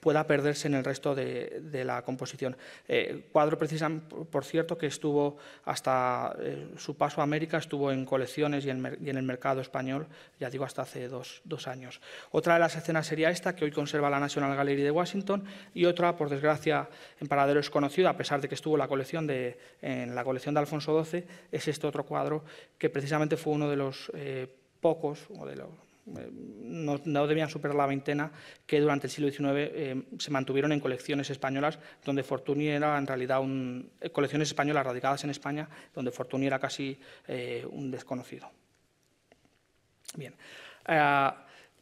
pueda perderse en el resto de, la composición. Eh, cuadro, precisan, por cierto, que estuvo hasta eh, su paso a América, estuvo en colecciones y en, el mercado español, ya digo, hasta hace dos, años. Otra de las escenas sería esta, que hoy conserva la National Gallery de Washington, y otra, por desgracia, en paradero es a pesar de que estuvo de, en la colección de Alfonso XII, es este otro cuadro que precisamente fue uno de los eh, pocos, o de los eh, no, debían superar la veintena, que durante el siglo XIX eh, se mantuvieron en colecciones españolas, donde Fortuny era en realidad un, eh, colecciones españolas radicadas en España, donde Fortuny era casi un desconocido. Bien.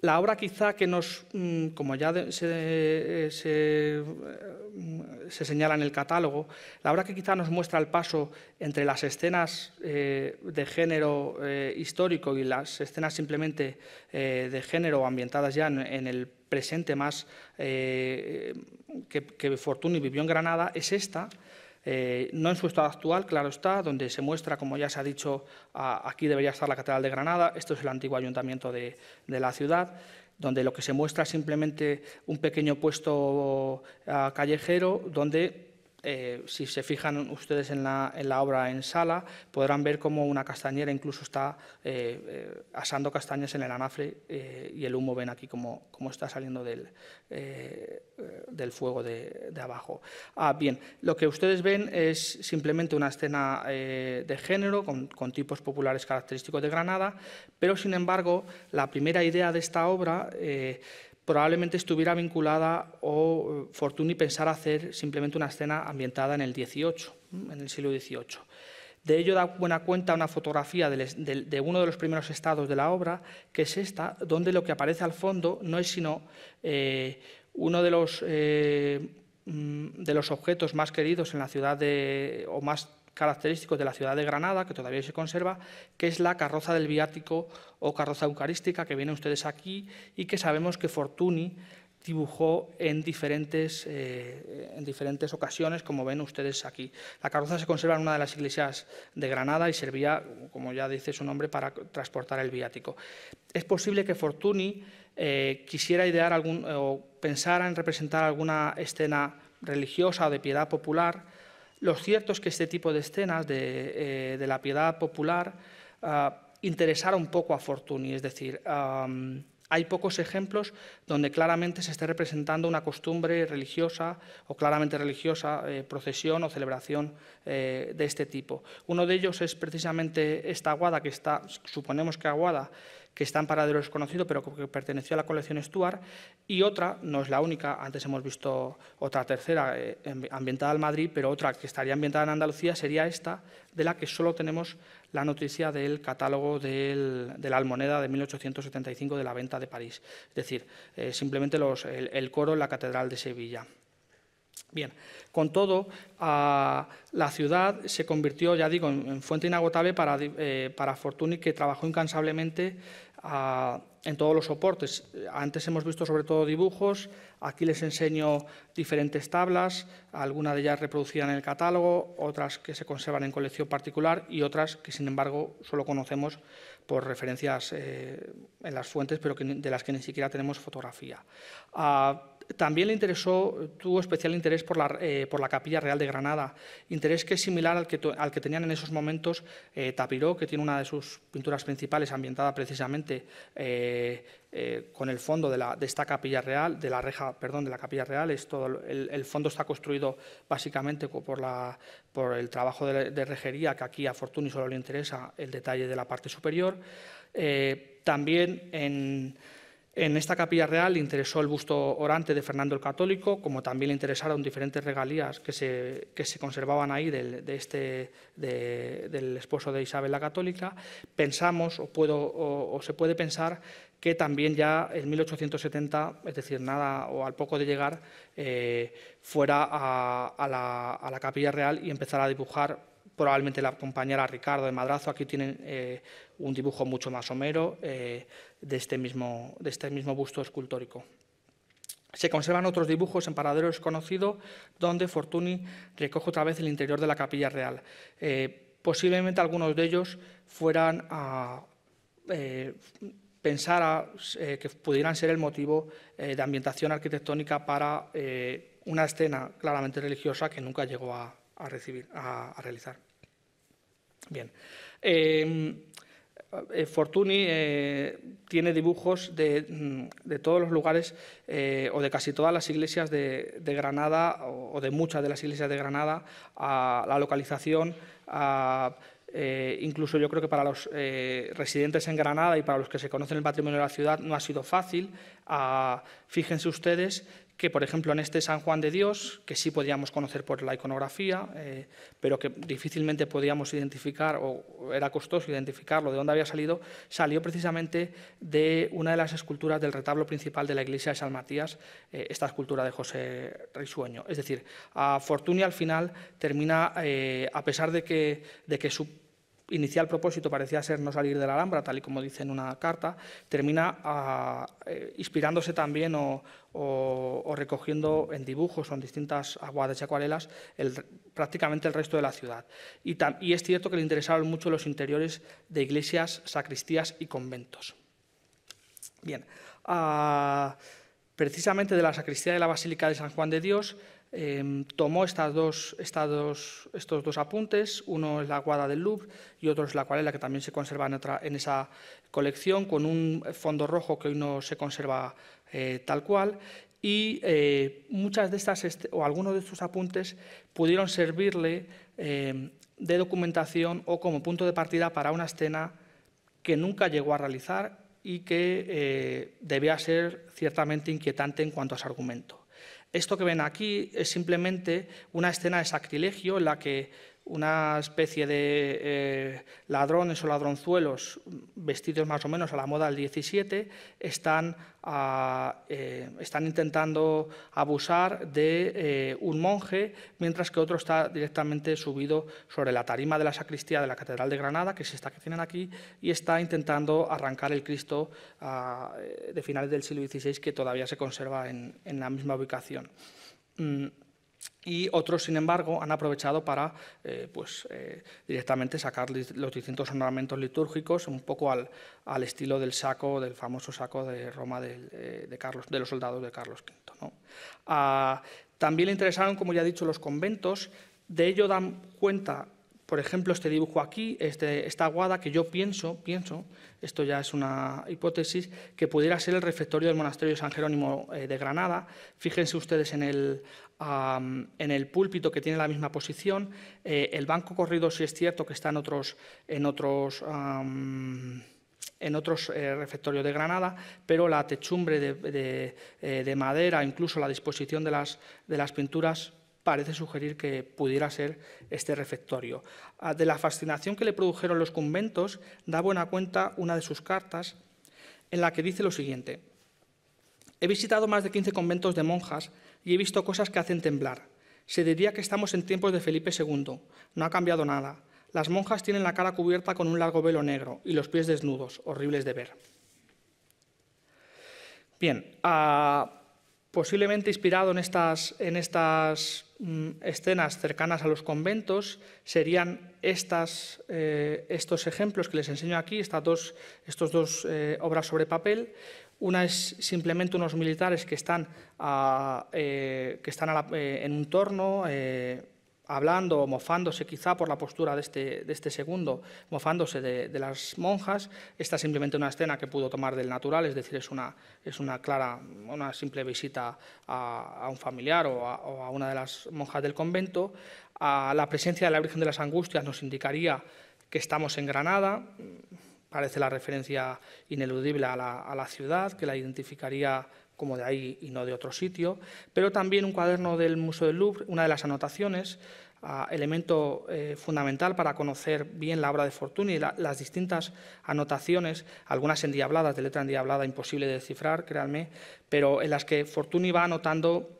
La obra quizá que nos, mm, como ya eh, eh, se, señala en el catálogo, la obra que quizá nos muestra el paso entre las escenas eh, de género histórico y las escenas simplemente de género ambientadas ya en, el presente más que, que Fortuny vivió en Granada, es esta, eh, no en su estado actual, claro está, donde se muestra, como ya se ha dicho, aquí debería estar la Catedral de Granada, esto es el antiguo ayuntamiento de, la ciudad, donde lo que se muestra es simplemente un pequeño puesto ah, callejero donde eh, si se fijan ustedes en la, obra en sala, podrán ver cómo una castañera incluso está eh, eh, asando castañas en el anafre y el humo ven aquí cómo, está saliendo del, del fuego de, abajo. Ah, bien, lo que ustedes ven es simplemente una escena de género con, tipos populares característicos de Granada, pero sin embargo la primera idea de esta obra probablemente estuviera vinculada o eh, Fortuny pensara hacer simplemente una escena ambientada en el en el siglo XVIII. De ello da buena cuenta una fotografía de, uno de los primeros estados de la obra, que es esta, donde lo que aparece al fondo no es sino eh, uno de los, eh, mm, de los objetos más queridos en la ciudad de, o más Característico de la ciudad de Granada, que todavía se conserva, que es la carroza del viático o carroza eucarística que vienen ustedes aquí y que sabemos que Fortuny dibujó en diferentes, eh, en diferentes ocasiones, como ven ustedes aquí. La carroza se conserva en una de las iglesias de Granada y servía, como ya dice su nombre, para transportar el viático. Es posible que Fortuny eh, quisiera idear algún, o pensara en representar alguna escena religiosa o de piedad popular, lo cierto es que este tipo de escenas de, eh, la piedad popular ah, interesaron poco a Fortuny, es decir, hay pocos ejemplos donde claramente se esté representando una costumbre religiosa o claramente religiosa, eh, procesión o celebración eh, de este tipo. Uno de ellos es precisamente esta aguada, que está, suponemos que aguada, que está en paradero desconocido, pero que perteneció a la colección Stuart, y otra, no es la única, antes hemos visto otra tercera eh, ambientada en Madrid, pero otra que estaría ambientada en Andalucía sería esta, de la que solo tenemos la noticia del catálogo de la almoneda de 1875 de la venta de París, es decir, eh, simplemente los, el coro en la Catedral de Sevilla. Bien, con todo, ah, la ciudad se convirtió, ya digo, en, fuente inagotable eh, para, Fortuny, que trabajó incansablemente ah, en todos los soportes. Antes hemos visto sobre todo dibujos, aquí les enseño diferentes tablas, algunas de ellas reproducidas en el catálogo, otras que se conservan en colección particular y otras que, sin embargo, solo conocemos por referencias eh, en las fuentes, pero de las que ni siquiera tenemos fotografía. Ah, también le interesó, eh, tuvo especial interés por la, eh, por la Capilla Real de Granada, interés que es similar al que, al que tenían en esos momentos tapiro eh, Tapiró, que tiene una de sus pinturas principales ambientada precisamente con el fondo de, la, esta capilla real, de la reja, perdón, de la capilla real, es todo, el, fondo está construido básicamente por, la, por el trabajo de, rejería, que aquí a Fortuny solo le interesa el detalle de la parte superior. también en en esta capilla real le interesó el busto orante de Fernando el Católico, como también le interesaron diferentes regalías que se, se conservaban ahí del, de este, del esposo de Isabel la Católica. Pensamos, o, puedo, o, se puede pensar, que también ya en 1870, es decir, nada o al poco de llegar, eh, fuera a, la, a, la, Capilla Real y empezar a dibujar probablemente la compañera Ricardo de Madrazo, aquí tienen eh, un dibujo mucho más homero eh, de, este mismo, de este mismo busto escultórico. Se conservan otros dibujos en paradero desconocido donde Fortuny recoge otra vez el interior de la capilla real. Eh, posiblemente algunos de ellos fueran a pensar que pudieran ser el motivo de ambientación arquitectónica para una escena claramente religiosa que nunca llegó a, recibir, a realizar. Bien. Em, eh, Fortuny eh, tiene dibujos mm, de, todos los lugares eh, o de casi todas las iglesias de, Granada o, de muchas de las iglesias de Granada, a la localización, incluso yo creo que para los residentes en Granada y para los que se conocen el patrimonio de la ciudad no ha sido fácil. fíjense ustedes que, por ejemplo, en este San Juan de Dios, que sí podíamos conocer por la iconografía, eh, pero que difícilmente podíamos identificar o era costoso identificarlo de dónde había salido, salió precisamente de una de las esculturas del retablo principal de la iglesia de San Matías, eh, esta escultura de José Risueño. Es decir, a Fortuny al final termina, eh, a pesar de que, de que su inicial propósito parecía ser no salir de la Alhambra, tal y como dice en una carta, termina ah, eh, inspirándose también o, recogiendo en dibujos o en distintas aguadas y acuarelas prácticamente el resto de la ciudad. Y, es cierto que le interesaron mucho los interiores de iglesias, sacristías y conventos. Bien, ah, precisamente de la sacristía de la Basílica de San Juan de Dios Em, tomó estos dos apuntes, uno es la Guada del Louvre y otro es la acuarela, que también se conserva en, esa colección, con un fondo rojo que hoy no se conserva eh, tal cual. Y eh, muchas de estas, este, o algunos de estos apuntes, pudieron servirle em, de documentación o como punto de partida para una escena que nunca llegó a realizar y que eh, debía ser ciertamente inquietante en cuanto a su argumento. Esto que ven aquí es simplemente una escena de sacrilegio en la que una especie de eh, ladrones o ladronzuelos vestidos más o menos a la moda del 17 están, ah, eh, están intentando abusar de eh, un monje, mientras que otro está directamente subido sobre la tarima de la sacristía de la Catedral de Granada, que es esta que tienen aquí, y está intentando arrancar el Cristo ah, de finales del siglo XVI que todavía se conserva en, la misma ubicación. Mm, y otros, sin embargo, han aprovechado para eh, pues, eh, directamente sacar los distintos ornamentos litúrgicos un poco al, estilo del saco, del famoso saco de Roma eh, de, Carlos, de los soldados de Carlos V. Ah, también le interesaron, como ya he dicho, los conventos. De ello dan cuenta, por ejemplo, este dibujo aquí, este, esta aguada que yo pienso, pienso, esto ya es una hipótesis, que pudiera ser el refectorio del monasterio de San Jerónimo de Granada. Fíjense ustedes en el en el púlpito que tiene la misma posición. Eh, el banco corrido sí es cierto que está en otros, en otros, en otros eh, refectorios de Granada, pero la techumbre de, eh, madera, incluso la disposición de de las pinturas parece sugerir que pudiera ser este refectorio. Ah, de la fascinación que le produjeron los conventos da buena cuenta una de sus cartas en la que dice lo siguiente. He visitado más de 15 conventos de monjas y he visto cosas que hacen temblar. Se diría que estamos en tiempos de Felipe II. No ha cambiado nada. Las monjas tienen la cara cubierta con un largo velo negro y los pies desnudos, horribles de ver. Bien, ah, posiblemente inspirado en estas, mm, escenas cercanas a los conventos, serían eh, estos ejemplos que les enseño aquí, estas dos, eh, obras sobre papel, una es simplemente unos militares que están, eh, que están eh, en un torno, eh, hablando o mofándose quizá por la postura de este, de este segundo, mofándose de, las monjas. Esta es simplemente una escena que pudo tomar del natural, es decir, es una, es una clara, una simple visita a, un familiar o a, una de las monjas del convento. A la presencia de la Virgen de las Angustias nos indicaría que estamos en Granada parece la referencia ineludible a la, ciudad, que la identificaría como de ahí y no de otro sitio, pero también un cuaderno del Museo del Louvre, una de las anotaciones, ah, elemento eh, fundamental para conocer bien la obra de Fortuny, las distintas anotaciones, algunas endiabladas, de letra endiablada, imposible de descifrar, créanme, pero en las que Fortuny va anotando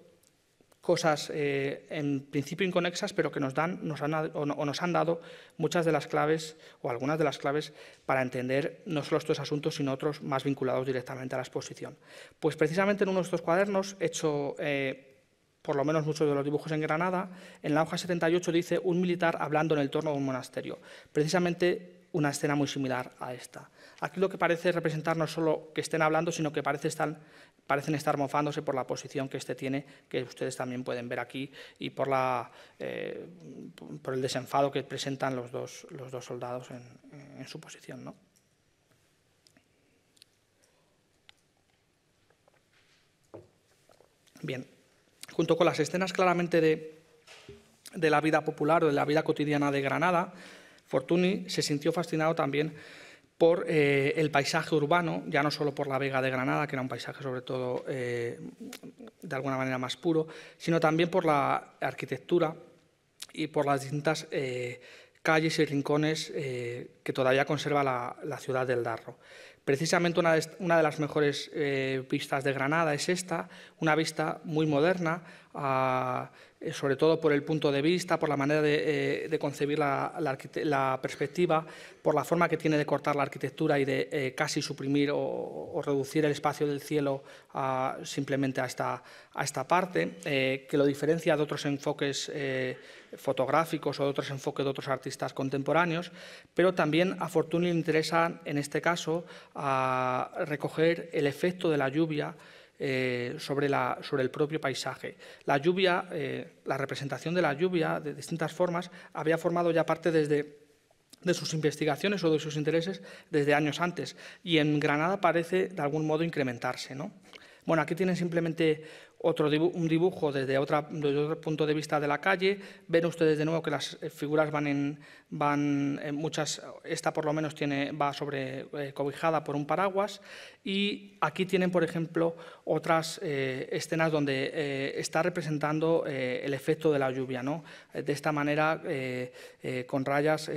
cosas eh, en principio inconexas, pero que nos dan nos han, nos han dado muchas de las claves o algunas de las claves para entender no solo estos asuntos, sino otros más vinculados directamente a la exposición. Pues precisamente en uno de estos cuadernos, hecho eh, por lo menos muchos de los dibujos en Granada, en la hoja 78 dice un militar hablando en el torno de un monasterio. Precisamente una escena muy similar a esta. Aquí lo que parece representar no solo que estén hablando, sino que parece estar parecen estar mofándose por la posición que este tiene, que ustedes también pueden ver aquí, y por, la, eh, por el desenfado que presentan los dos, los dos soldados en, su posición. ¿no? Bien, junto con las escenas claramente de, de la vida popular o de la vida cotidiana de Granada, Fortuny se sintió fascinado también por eh, el paisaje urbano, ya no solo por la Vega de Granada, que era un paisaje sobre todo eh, de alguna manera más puro, sino también por la arquitectura y por las distintas eh, calles y rincones que todavía conserva la, ciudad del Darro. Precisamente una de, una de las mejores vistas de Granada es esta, una vista muy moderna, eh, sobre todo por el punto de vista, por la manera de, eh, concebir la, perspectiva, por la forma que tiene de cortar la arquitectura y de eh, casi suprimir o, reducir el espacio del cielo simplemente a esta, parte, que lo diferencia de otros enfoques fotográficos o de otros enfoques de otros artistas contemporáneos, pero también a Fortuny le interesa, en este caso, recoger el efecto de la lluvia eh, sobre, el propio paisaje. La lluvia, eh, la representación de la lluvia de distintas formas, había formado ya parte desde de sus investigaciones o de sus intereses desde años antes y en Granada parece de algún modo incrementarse. ¿no? Bueno, aquí tienen simplemente otro dibujo, un dibujo desde, otro punto de vista de la calle. Ven ustedes de nuevo que las eh, figuras van en, van eh, muchas, esta por lo menos tiene, va sobre eh, cobijada por un paraguas y aquí tienen, por ejemplo, otras escenas donde está representando el efecto de la lluvia, ¿no? de esta manera con rayas,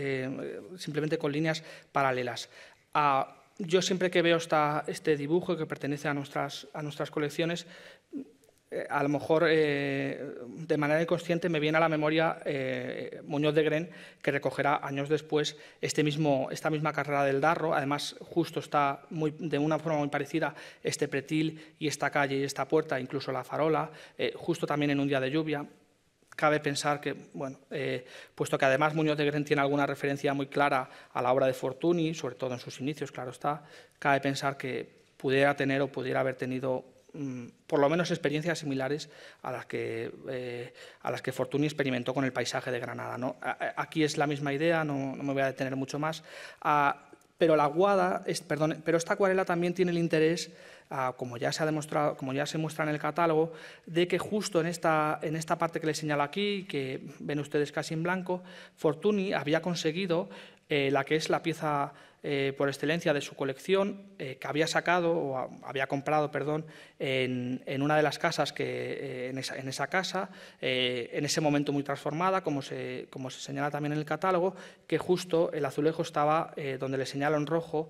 simplemente con líneas paralelas. Ah, yo siempre que veo esta, este dibujo que pertenece a nuestras, a nuestras colecciones, eh, a lo mejor eh, de manera inconsciente me viene a la memoria eh, Muñoz de Gren, que recogerá años después este mismo, esta misma carrera del Darro. Además, justo está muy, de una forma muy parecida este pretil y esta calle y esta puerta, incluso la farola, justo también en un día de lluvia. Cabe pensar que, bueno, puesto que además Muñoz de Gren tiene alguna referencia muy clara a la obra de Fortuny, sobre todo en sus inicios, claro está, cabe pensar que pudiera tener o pudiera haber tenido Mm, por lo menos experiencias similares a las que, eh, a las que Fortuny experimentó con el paisaje de Granada. ¿no? Aquí es la misma idea, no, no me voy a detener mucho más. pero la guada, es, perdón, pero esta acuarela también tiene el interés, como ya se ha demostrado, como ya se muestra en el catálogo, de que justo en esta, en esta parte que les señalo aquí, que ven ustedes casi en blanco, Fortuny había conseguido eh, la que es la pieza eh, por excelencia de su colección eh, que había sacado o había comprado, perdón, en, una de las casas que eh, en, esa, casa, en ese momento muy transformada, como se, como se señala también en el catálogo, que justo el azulejo estaba donde le señalo en rojo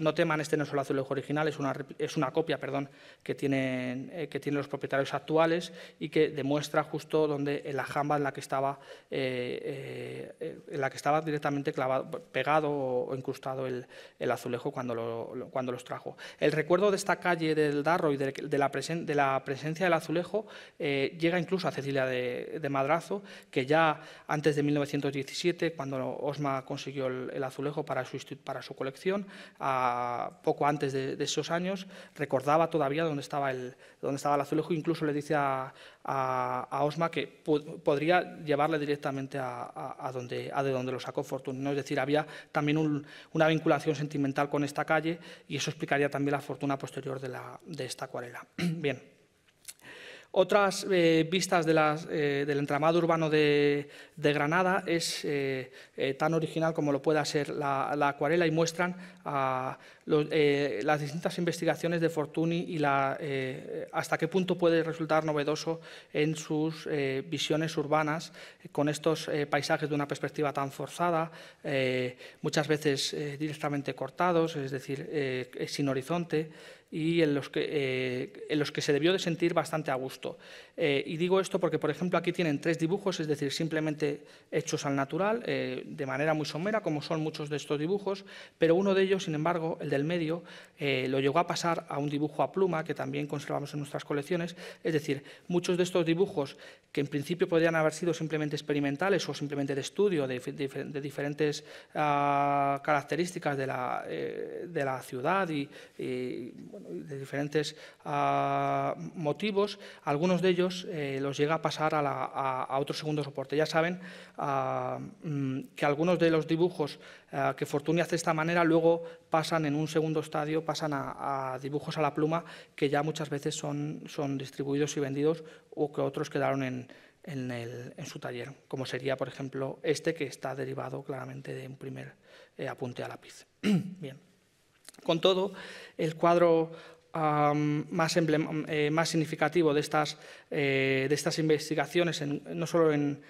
no, teman, este no es el azulejo original, es una, es una copia perdón, que, tienen, eh, que los propietarios actuales y que demuestra justo donde en la jamba en la que estaba, eh, eh, en la que estaba directamente clavado, pegado o incrustado el, azulejo cuando, cuando los trajo. El recuerdo de esta calle del Darro y de, la, de la, presencia del azulejo llega incluso a Cecilia de, Madrazo, que ya antes de 1917, cuando Osma consiguió el, azulejo para para su colección, a poco antes de, esos años, recordaba todavía dónde estaba el, dónde estaba el azulejo, incluso le dice a, Osma que podría llevarle directamente a, donde, a de donde lo sacó Fortuna. ¿no? Es decir, había también una vinculación sentimental con esta calle y eso explicaría también la fortuna posterior de, de esta acuarela. Bien. Otras eh, vistas eh, del entramado urbano de, Granada es eh, tan original como lo pueda ser la, acuarela y muestran las distintas investigaciones de Fortuny y hasta qué punto puede resultar novedoso en sus visiones urbanas con estos paisajes de una perspectiva tan forzada, muchas veces directamente cortados, es decir, sin horizonte y en los que, eh, en los que se debió de sentir bastante a gusto. Eh, y digo esto porque, por ejemplo, aquí tienen tres dibujos, es decir, simplemente hechos al natural, eh, de manera muy somera, como son muchos de estos dibujos, pero uno de ellos, sin embargo, el del medio, lo llegó a pasar a un dibujo a pluma, que también conservamos en nuestras colecciones, es decir, muchos de estos dibujos que en principio podrían haber sido simplemente experimentales o simplemente de estudio, de, diferentes ah, características de la, de la ciudad y, de diferentes ah, motivos, algunos de ellos eh, los llega a pasar a, otro segundo soporte. Ya saben ah, mm, que algunos de los dibujos ah, que Fortuny hace de esta manera luego pasan en un segundo estadio, pasan a, dibujos a la pluma que ya muchas veces son, son distribuidos y vendidos o que otros quedaron en, su taller, como sería, por ejemplo, este que está derivado claramente de un primer eh, apunte a lápiz. Bien. Con todo, el cuadro eh, más, significativo de estas, eh, de estas investigaciones, no solo en,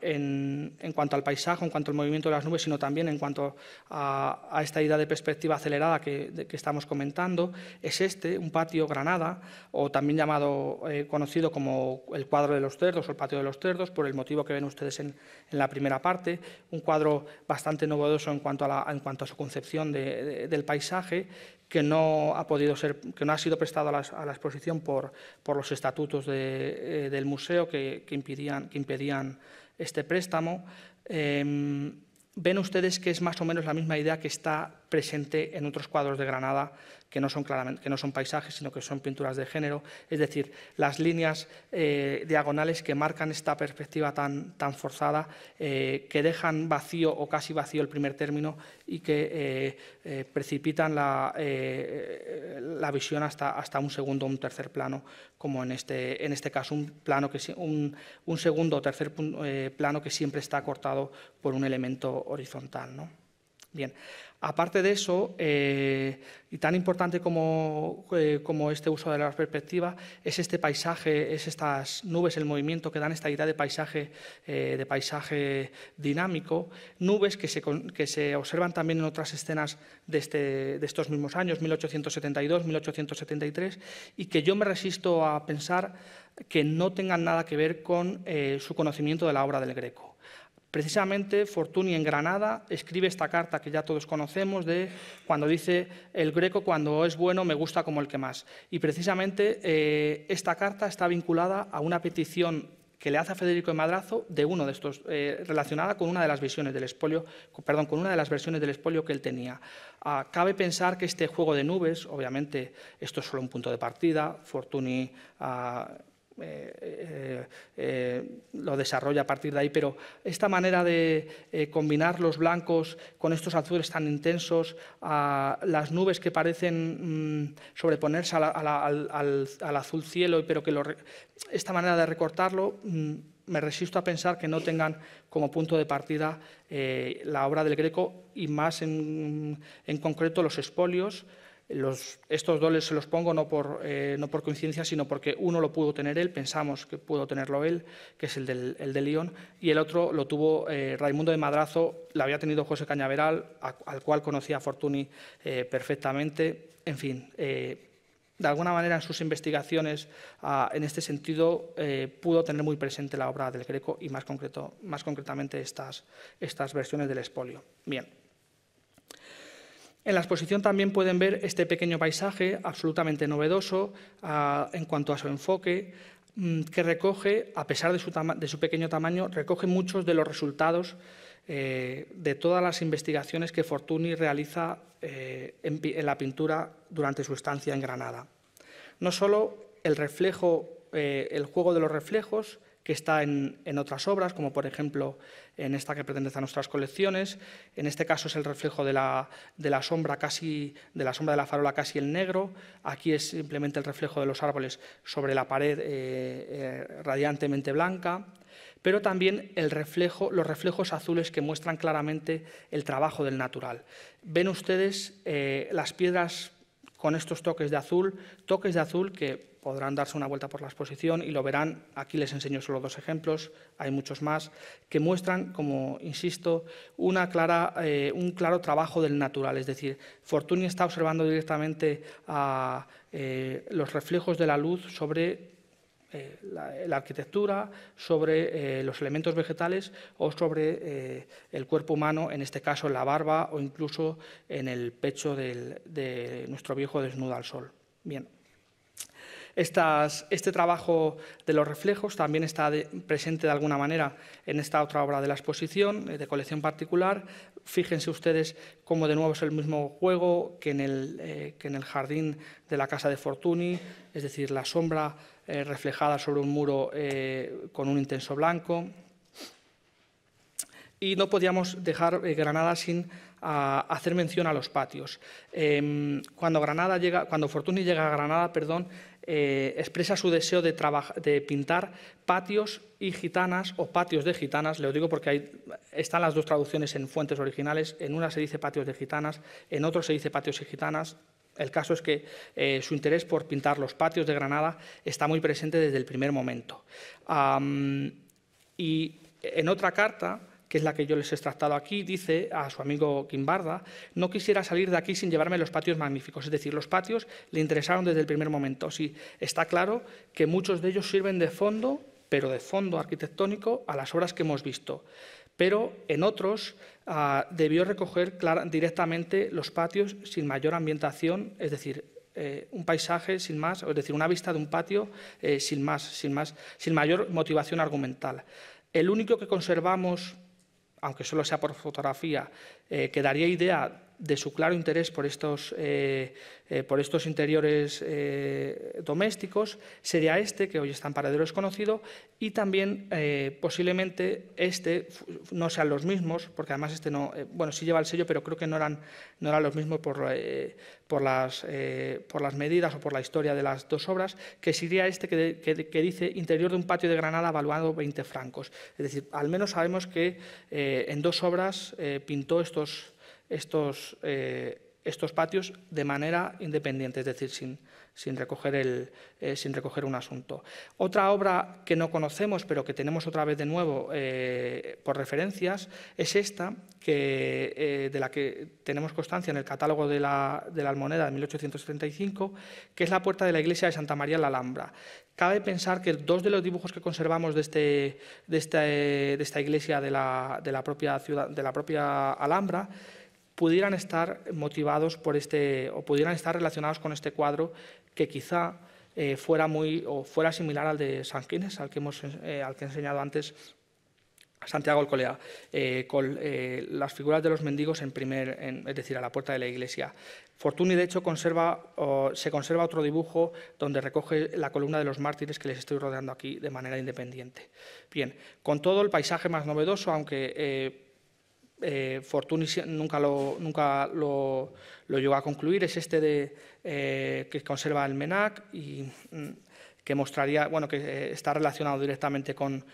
en, cuanto al paisaje, en cuanto al movimiento de las nubes, sino también en cuanto a, esta idea de perspectiva acelerada que, estamos comentando, es este, un patio Granada, o también llamado, eh, conocido como el cuadro de los cerdos o el patio de los cerdos, por el motivo que ven ustedes en, la primera parte, un cuadro bastante novedoso en cuanto a, en cuanto a su concepción del paisaje, que no ha podido ser, que no ha sido prestado a, la exposición por, por los estatutos eh, del museo que que impedían este préstamo, em, ven ustedes que es más o menos la misma idea que está presente en otros cuadros de Granada que no son, que no son paisajes, sino que son pinturas de género. Es decir, las líneas eh, diagonales que marcan esta perspectiva tan, tan forzada, eh, que dejan vacío o casi vacío el primer término y que eh, precipitan la, la visión hasta, hasta un segundo o un tercer plano, como en este, en este caso un, plano que, un segundo o tercer plano que siempre está cortado por un elemento horizontal. Bien, Aparte de eso, eh, y tan importante como, eh, este uso de la perspectiva, es este paisaje, es estas nubes, el movimiento que dan esta idea de paisaje, eh, dinámico, nubes que se, observan también en otras escenas de este, estos mismos años, 1872, 1873, y que yo me resisto a pensar que no tengan nada que ver con su conocimiento de la obra del Greco. Precisamente Fortuny en Granada escribe esta carta que ya todos conocemos de cuando dice el greco cuando es bueno me gusta como el que más. Y precisamente eh, esta carta está vinculada a una petición que le hace a Federico de Madrazo de uno de estos, eh, relacionada con una de las visiones del espolio, perdón, con una de las versiones del espolio que él tenía. Ah, cabe pensar que este juego de nubes, obviamente, esto es solo un punto de partida, Fortuny ah, eh, eh, eh, lo desarrolla a partir de ahí, pero esta manera de combinar los blancos con estos azules tan intensos, las nubes que parecen mm, sobreponerse al, azul cielo, pero que esta manera de recortarlo, mm, me resisto a pensar que no tengan como punto de partida la obra del Greco y más en concreto los espolios, estos doles se los pongo eh, no por, coincidencia, sino porque uno lo pudo tener él, pensamos que pudo tenerlo él, que es el, del, el de León, y el otro lo tuvo eh, Raimundo de Madrazo, lo había tenido José Cañaveral, al cual conocía a Fortuny eh, perfectamente. En fin, de alguna manera en sus investigaciones, en este sentido, pudo tener muy presente la obra del Greco y más, concreto, más concretamente estas, estas versiones del espolio. Bien. En la exposición también pueden ver este pequeño paisaje absolutamente novedoso ah, en cuanto a su enfoque, mm, que recoge, a pesar de su, pequeño tamaño, recoge muchos de los resultados eh, de todas las investigaciones que Fortuny realiza eh, en, la pintura durante su estancia en Granada. No solo el reflejo, eh, el juego de los reflejos, que está en, otras obras, como por ejemplo en esta que pertenece a nuestras colecciones. En este caso es el reflejo de la, sombra casi, de la sombra de la farola casi el negro. Aquí es simplemente el reflejo de los árboles sobre la pared eh, eh, radiantemente blanca pero también el reflejo, los reflejos azules que muestran claramente el trabajo del natural. Ven ustedes eh, las piedras con estos toques de azul, toques de azul que podrán darse una vuelta por la exposición y lo verán. Aquí les enseño solo dos ejemplos, hay muchos más, que muestran, como insisto, una clara, eh, un claro trabajo del natural. Es decir, Fortuny está observando directamente eh, los reflejos de la luz sobre eh, la, arquitectura, sobre los elementos vegetales o sobre el cuerpo humano, en este caso la barba o incluso en el pecho de nuestro viejo desnudo al sol. Bien este trabajo de los reflejos también está presente de alguna manera en esta otra obra de la exposición, eh, de colección particular. Fíjense ustedes cómo de nuevo es el mismo juego que en el, eh, jardín de la casa de Fortuny, es decir, la sombra eh, reflejada sobre un muro con un intenso blanco. Y no podíamos dejar Granada sin ah, hacer mención a los patios. Em, cuando, Granada llega, cuando Fortuny llega a Granada, perdón, eh, expresa su deseo de, pintar patios y gitanas o patios de gitanas. Le digo porque están las dos traducciones en fuentes originales. En una se dice patios de gitanas, en otra se dice patios y gitanas. El caso es que eh, su interés por pintar los patios de Granada está muy presente desde el primer momento. y en otra carta es la que yo les he tratado aquí, dice a su amigo Quimbarda, no quisiera salir de aquí sin llevarme los patios magníficos. Es decir, los patios le interesaron desde el primer momento. Sí, está claro que muchos de ellos sirven de fondo, pero de fondo arquitectónico, a las obras que hemos visto. Pero en otros ah, debió recoger directamente los patios sin mayor ambientación, es decir, eh, un paisaje sin más, es decir, una vista de un patio eh, sin más, sin más, sin mayor motivación argumental. El único que conservamos aunque solo sea por fotografía, eh, quedaría que daría idea de su claro interés por estos, eh, eh, por estos interiores eh, domésticos sería este, que hoy está en paradero desconocido, y también posiblemente este no sean los mismos, porque además este no, bueno, sí lleva el sello, pero creo que no eran, no eran los mismos por, por, las, por las medidas o por la historia de las dos obras, que sería este que, dice interior de un patio de Granada valuado 20 francos. Es decir, al menos sabemos que en dos obras pintó estos estos, eh, estos patios de manera independiente, es decir, sin, recoger, eh, sin recoger un asunto. Otra obra que no conocemos, pero que tenemos otra vez de nuevo eh, por referencias, es esta, que, de la que tenemos constancia en el catálogo de la, Almoneda de 1875, que es la puerta de la iglesia de Santa María la Alhambra. Cabe pensar que dos de los dibujos que conservamos de, este, de, este, esta iglesia de la, de la propia ciudad, de la propia Alhambra pudieran estar motivados por este o pudieran estar relacionados con este cuadro que quizá eh, fuera muy o fuera similar al de San Quines, al que hemos eh, que he enseñado antes Santiago el Colea, eh, con las figuras de los mendigos en primer, es decir, a la puerta de la iglesia. Fortuny, de hecho, conserva, se conserva otro dibujo donde recoge la columna de los mártires que les estoy rodeando aquí de manera independiente. Bien, con todo el paisaje más novedoso, aunque eh, nunca, lo, nunca llegó a concluir, es este de, eh, que conserva el MENAC y mm, que mostraría, bueno, que eh, está relacionado directamente con,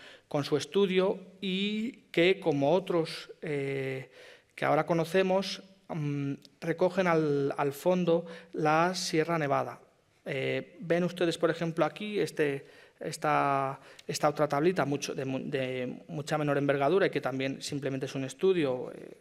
su estudio y que, como otros eh, que ahora conocemos, mm, recogen al, al, fondo la Sierra Nevada. ven ustedes, por ejemplo, aquí este esta, otra tablita mucho, de, mucha menor envergadura y que también simplemente es un estudio eh,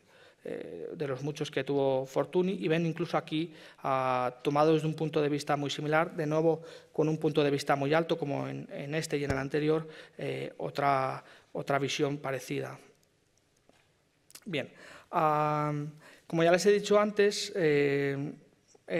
eh, de los muchos que tuvo Fortuny y ven incluso aquí ah, tomado desde un punto de vista muy similar, de nuevo con un punto de vista muy alto como en, este y en el anterior, eh, otra, otra visión parecida. Bien, como ya les he dicho antes,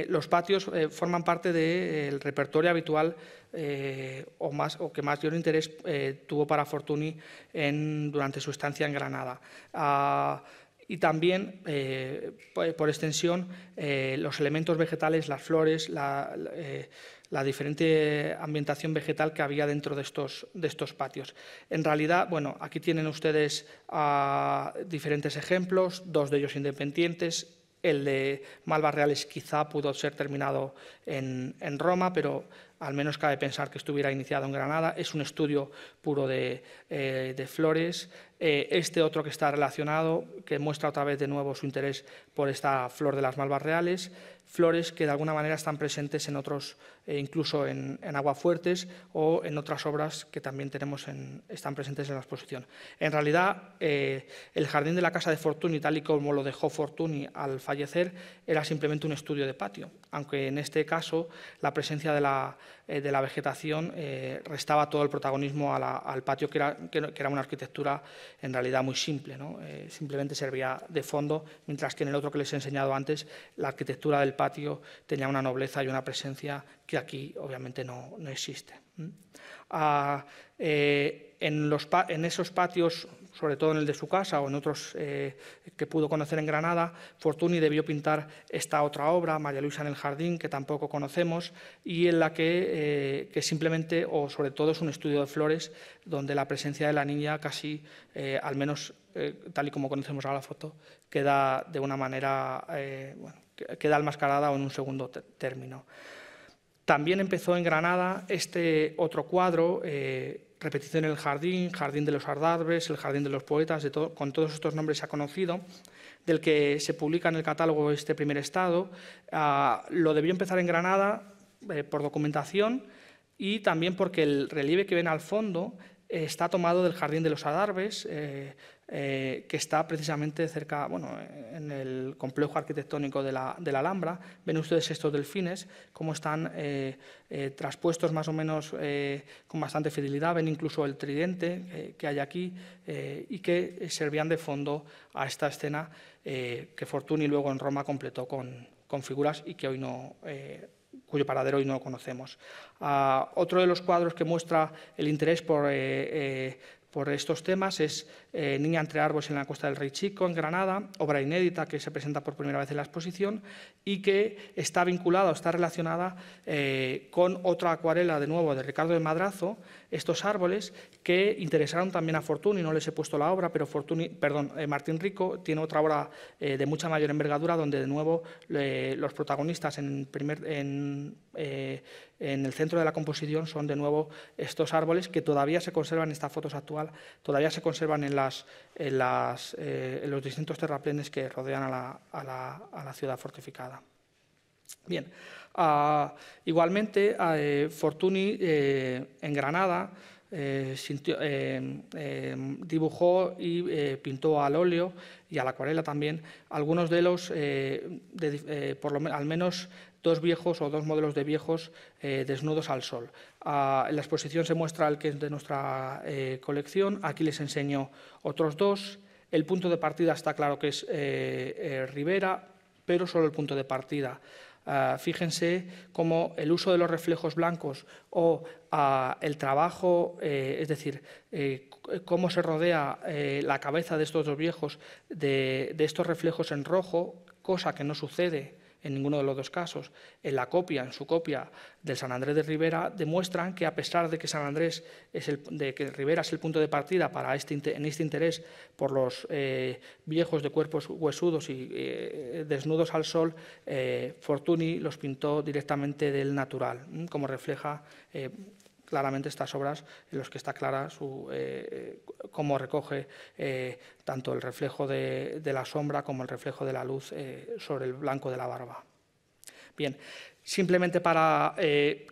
los patios forman parte del repertorio habitual eh, o, más, o que mayor interés eh, tuvo para Fortuny en, durante su estancia en Granada. Ah, y también, eh, por extensión, eh, los elementos vegetales, las flores, la, diferente ambientación vegetal que había dentro de estos, de estos patios. En realidad, bueno, aquí tienen ustedes ah, diferentes ejemplos, dos de ellos independientes, el de Malva Reales quizá pudo ser terminado en, en Roma, pero al menos cabe pensar que estuviera iniciado en Granada, es un estudio puro de, eh, flores. Eh, este otro que está relacionado, que muestra otra vez de nuevo su interés por esta flor de las malvas reales, flores que de alguna manera están presentes en otros, eh, incluso en, en, Aguafuertes o en otras obras que también tenemos están presentes en la exposición. En realidad, el jardín de la casa de Fortuny, tal y como lo dejó Fortuny al fallecer, era simplemente un estudio de patio aunque en este caso la presencia de la, eh, vegetación eh, restaba todo el protagonismo al patio, que era, una arquitectura en realidad muy simple, eh, simplemente servía de fondo, mientras que en el otro que les he enseñado antes, la arquitectura del patio tenía una nobleza y una presencia que aquí obviamente no, existe. Ah, en esos patios sobre todo en el de su casa o en otros eh, que pudo conocer en Granada, Fortuny debió pintar esta otra obra, María Luisa en el Jardín, que tampoco conocemos, y en la que, eh, simplemente, o sobre todo, es un estudio de flores, donde la presencia de la niña casi, eh, al menos tal y como conocemos ahora la foto, queda de una manera, queda almascarada o en un segundo término. También empezó en Granada este otro cuadro, repetición en el jardín, jardín de los adarves, el jardín de los poetas, con todos estos nombres se ha conocido, del que se publica en el catálogo este primer estado. Ah, lo debió empezar en Granada eh, por documentación y también porque el relieve que ven al fondo eh, está tomado del jardín de los adarves. Eh, eh, que está precisamente cerca, bueno, en el complejo arquitectónico de la, Alhambra. Ven ustedes estos delfines, cómo están eh, eh, traspuestos más o menos con bastante fidelidad. Ven incluso el tridente que hay aquí y que servían de fondo a esta escena que Fortuny luego en Roma completó con, con figuras y que hoy no cuyo paradero hoy no conocemos. Ah, otro de los cuadros que muestra el interés por, por estos temas es eh, Niña entre árboles en la costa del Rey Chico, en Granada, obra inédita que se presenta por primera vez en la exposición y que está vinculada o está relacionada eh, con otra acuarela de nuevo de Ricardo de Madrazo, estos árboles que interesaron también a Fortuny, no les he puesto la obra, pero Fortuny, perdón, eh, Martín Rico tiene otra obra de mucha mayor envergadura donde de nuevo los protagonistas en, el centro de la composición son de nuevo estos árboles que todavía se conservan en fotos actual, todavía se conservan en la en, eh, eh, los distintos terraplenes que rodean a la, ciudad fortificada. Bien, ah, igualmente ah, eh, Fortuny en Granada dibujó y pintó al óleo y a la acuarela también algunos de los, por lo, al menos dos viejos o dos modelos de viejos eh, desnudos al sol. en la exposición se muestra el que es de nuestra eh, colección, aquí les enseño otros dos. El punto de partida está claro que es eh, Rivera, pero solo el punto de partida. Ah, fíjense cómo el uso de los reflejos blancos o ah, el trabajo, es decir, cómo se rodea la cabeza de estos dos viejos de, estos reflejos en rojo, cosa que no sucede en ninguno de los dos casos, en la copia, en su copia del San Andrés de Rivera, demuestran que a pesar de que San Andrés es el, de que Rivera es el punto de partida para este, en este interés por los eh, viejos de cuerpos huesudos y eh, desnudos al sol, eh, Fortuny los pintó directamente del natural, como refleja claramente estas obras en las que está clara su, eh, eh, cómo recoge eh, tanto el reflejo de, la sombra como el reflejo de la luz sobre el blanco de la barba. Bien, simplemente para que,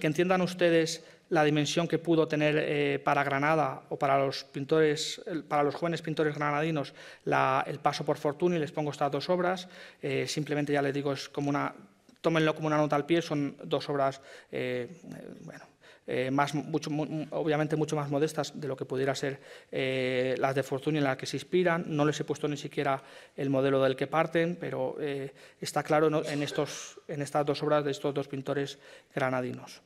entiendan ustedes la dimensión que pudo tener para Granada o para los, pintores, para los jóvenes pintores granadinos el paso por y les pongo estas dos obras, simplemente ya les digo, es como una tómenlo como una nota al pie, son dos obras bueno, eh, obviamente mucho más modestas de lo que pudiera ser eh, las de fortuna en las que se inspiran. No les he puesto ni siquiera el modelo del que parten, pero eh, está claro en, estos, en estas dos obras de estos dos pintores granadinos.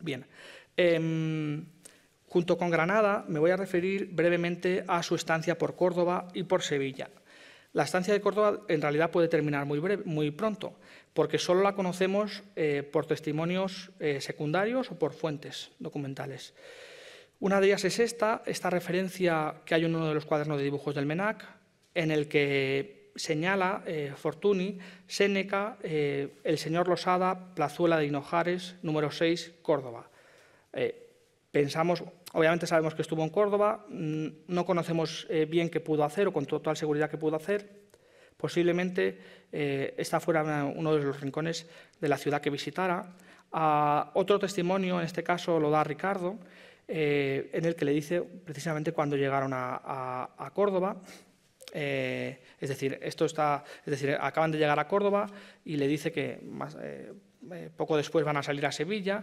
Bien. Em, junto con Granada me voy a referir brevemente a su estancia por Córdoba y por Sevilla. La estancia de Córdoba en realidad puede terminar muy, muy pronto porque solo la conocemos eh, por testimonios eh, secundarios o por fuentes documentales. Una de ellas es esta, esta referencia que hay en uno de los cuadernos de dibujos del MENAC, en el que señala eh, Fortuny, Séneca, eh, el señor Losada, Plazuela de Hinojares, número 6, Córdoba. pensamos, obviamente sabemos que estuvo en Córdoba, mm, no conocemos bien qué pudo hacer o con total seguridad qué pudo hacer, Posiblemente eh, esta fuera uno de los rincones de la ciudad que visitara. Ah, otro testimonio, en este caso, lo da Ricardo, eh, en el que le dice precisamente cuando llegaron a, Córdoba. Eh, es decir, esto está, es decir, acaban de llegar a Córdoba y le dice que poco después van a salir a Sevilla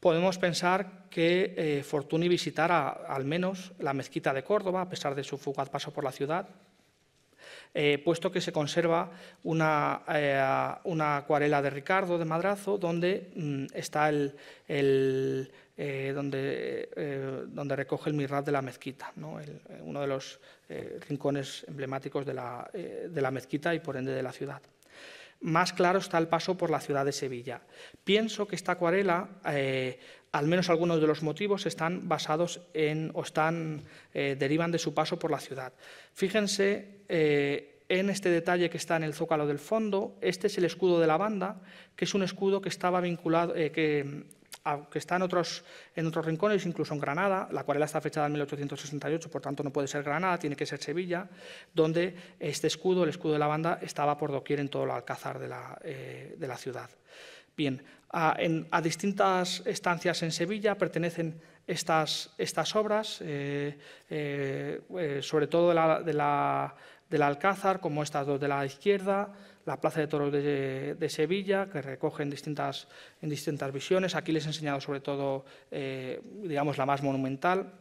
podemos pensar que Fortuny visitara al menos la mezquita de Córdoba, a pesar de su fugaz paso por la ciudad, eh, puesto que se conserva una, eh, una, acuarela de Ricardo de Madrazo donde mm, está el, eh, donde, donde, recoge el mirrat de la mezquita, uno de los rincones emblemáticos de la, mezquita y por ende de la ciudad. Más claro está el paso por la ciudad de Sevilla. Pienso que esta acuarela, al menos algunos de los motivos, están basados en o están, derivan de su paso por la ciudad. Fíjense eh, en este detalle que está en el zócalo del fondo, este es el escudo de la banda, que es un escudo que estaba vinculado, eh, ah, que, está en otros, en otros rincones, incluso en Granada, la acuarela está fechada en 1868, por tanto no puede ser Granada, tiene que ser Sevilla, donde este escudo, el escudo de la banda, estaba por doquier en todo el alcázar de la, eh, ciudad. Bien, a, distintas estancias en Sevilla pertenecen estas, estas obras, sobre todo de la del Alcázar, como estas dos de la izquierda, la Plaza de Toros de, Sevilla, que recogen distintas, en distintas visiones. Aquí les he enseñado sobre todo, eh, digamos, la más monumental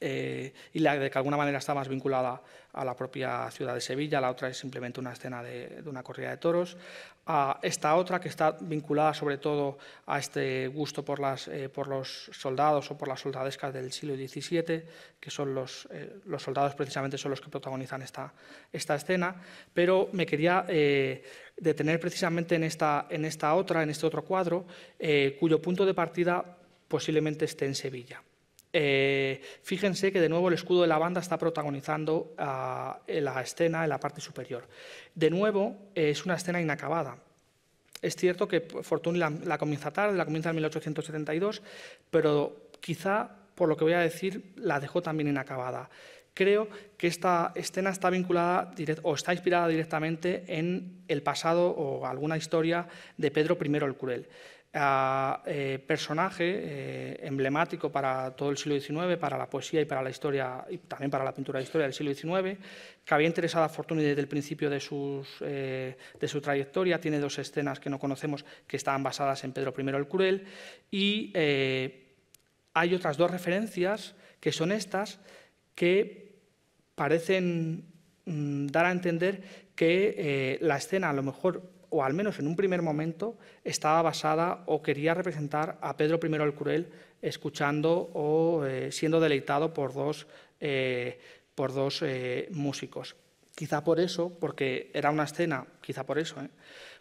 eh, y la de que de alguna manera está más vinculada a la propia ciudad de Sevilla. La otra es simplemente una escena de, de una corrida de toros a esta otra que está vinculada sobre todo a este gusto por, las, eh, por los soldados o por las soldadescas del siglo XVII, que son eh, los, soldados precisamente son los que protagonizan esta, esta escena, pero me quería eh, detener precisamente en esta, en esta otra, en este otro cuadro, cuyo punto de partida posiblemente esté en Sevilla. Eh, fíjense que de nuevo el escudo de la banda está protagonizando ah, la escena en la parte superior. De nuevo eh, es una escena inacabada. Es cierto que pues, Fortuny la, comienza tarde, la comienza en 1872, pero quizá, por lo que voy a decir, la dejó también inacabada. Creo que esta escena está vinculada o está inspirada directamente en el pasado o alguna historia de Pedro I el Cruel eh, personaje eh, emblemático para todo el siglo XIX, para la poesía y para la historia, y también para la pintura de historia del siglo XIX, que había interesado a Fortuny desde el principio eh, de, su trayectoria. Tiene dos escenas que no conocemos que estaban basadas en Pedro I el Cruel. Y eh, hay otras dos referencias que son estas que parecen mm, dar a entender que la escena a lo mejor o al menos en un primer momento, estaba basada o quería representar a Pedro I el Cruel escuchando o eh, siendo deleitado por dos, eh, por dos eh, músicos. Quizá por eso, porque era una escena, quizá por eso,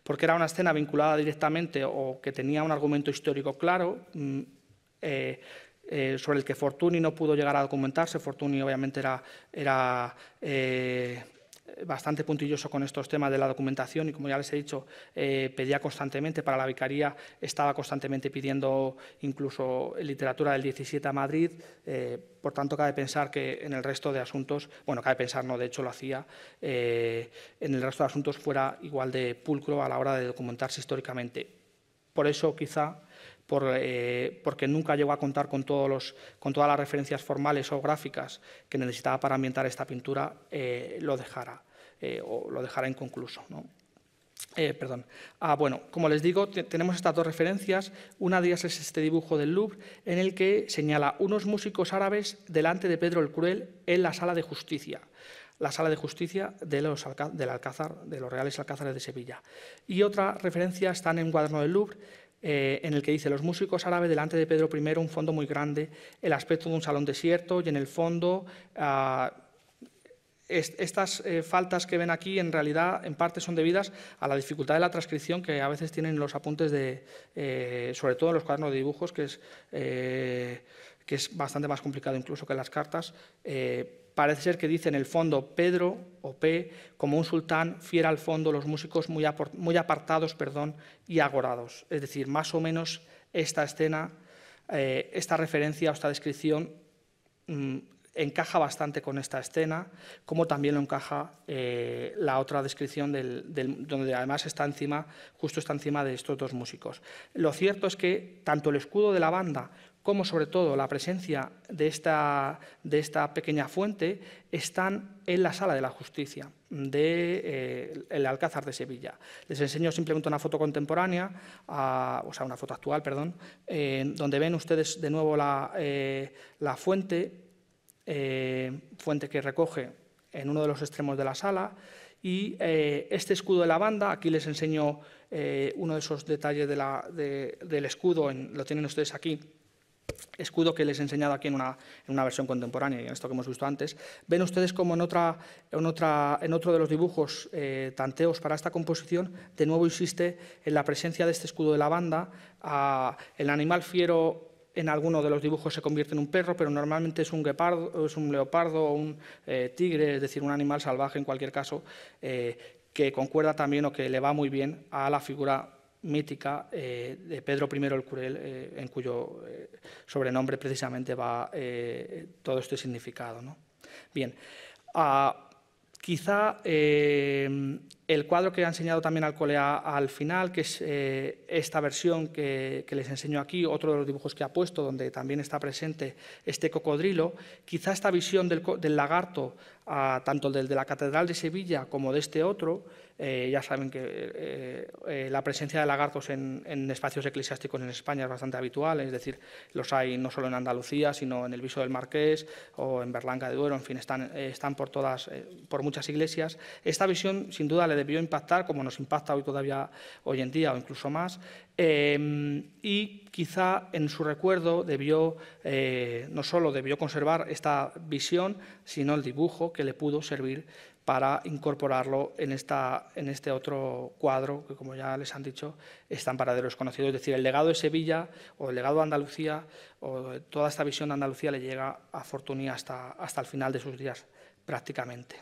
porque era una escena vinculada directamente o que tenía un argumento histórico claro, mm, sobre el que Fortuny no pudo llegar a documentarse. Fortuny obviamente era, era bastante puntilloso con estos temas de la documentación y, como ya les he dicho, eh, pedía constantemente para la vicaría, estaba constantemente pidiendo incluso literatura del 17 a Madrid, eh, por tanto, cabe pensar que en el resto de asuntos, bueno, cabe pensar, no, de hecho lo hacía, eh, en el resto de asuntos fuera igual de pulcro a la hora de documentarse históricamente. Por eso, quizá, por, eh, porque nunca llegó a contar con, todos los, con todas las referencias formales o gráficas que necesitaba para ambientar esta pintura, eh, lo dejara eh, o lo dejara inconcluso. ¿no? perdón. Ah, bueno, como les digo, tenemos estas dos referencias. Una de ellas es este dibujo del Louvre, en el que señala unos músicos árabes delante de Pedro el Cruel en la sala de justicia. La sala de justicia de los, del Alcázar, de los Reales Alcázares de Sevilla. Y otra referencia está en Cuaderno del Louvre, eh, en el que dice, los músicos árabes delante de Pedro I, un fondo muy grande, el aspecto de un salón desierto y en el fondo... Ah, estas eh, faltas que ven aquí en realidad en parte son debidas a la dificultad de la transcripción que a veces tienen los apuntes de, eh, sobre todo en los cuadernos de dibujos, que es, que es bastante más complicado incluso que las cartas parece ser que dice en el fondo Pedro o P, como un sultán, fiera al fondo, los músicos muy, apartados perdón, y agorados. Es decir, más o menos esta escena, eh, esta referencia o esta descripción mm, encaja bastante con esta escena, como también lo encaja eh, la otra descripción donde además está encima, justo está encima de estos dos músicos. Lo cierto es que tanto el escudo de la banda como sobre todo la presencia de esta, de esta pequeña fuente están en la sala de la justicia del de, eh, Alcázar de Sevilla. Les enseño simplemente una foto contemporánea, o sea, una foto actual, perdón, donde ven ustedes de nuevo la, eh, fuente, eh, fuente que recoge en uno de los extremos de la sala, y este escudo de la banda, aquí les enseño uno de esos detalles de del escudo, lo tienen ustedes aquí, escudo que les he enseñado aquí en una, versión contemporánea, y en esto que hemos visto antes, ven ustedes como en, otra, en, otra, en otro de los dibujos eh, tanteos para esta composición, de nuevo insiste en la presencia de este escudo de la banda, ah, el animal fiero en alguno de los dibujos se convierte en un perro, pero normalmente es un, guepardo, es un leopardo o un eh, tigre, es decir, un animal salvaje en cualquier caso, eh, que concuerda también o que le va muy bien a la figura mítica eh, de Pedro I el Curel, eh, en cuyo eh, sobrenombre precisamente va todo este significado. Bien, ah, quizá el cuadro que he enseñado también al cole al final, que es eh, esta versión que, les enseño aquí, otro de los dibujos que ha puesto, donde también está presente este cocodrilo, quizá esta visión del, lagarto, ah, tanto del de la Catedral de Sevilla como de este otro, eh, ya saben que eh, la presencia de lagartos en, espacios eclesiásticos en España es bastante habitual, es decir, los hay no solo en Andalucía, sino en el Viso del Marqués o en Berlanga de Duero, en fin, están, están por, todas, por muchas iglesias. Esta visión, sin duda, le debió impactar, como nos impacta hoy todavía, hoy en día o incluso más, eh, y quizá en su recuerdo debió, eh, no solo debió conservar esta visión, sino el dibujo que le pudo servir para incorporarlo en, esta, en este otro cuadro, que como ya les han dicho, es tan paradero desconocido. Es decir, el legado de Sevilla o el legado de Andalucía o toda esta visión de Andalucía le llega a Fortuny hasta, hasta el final de sus días prácticamente.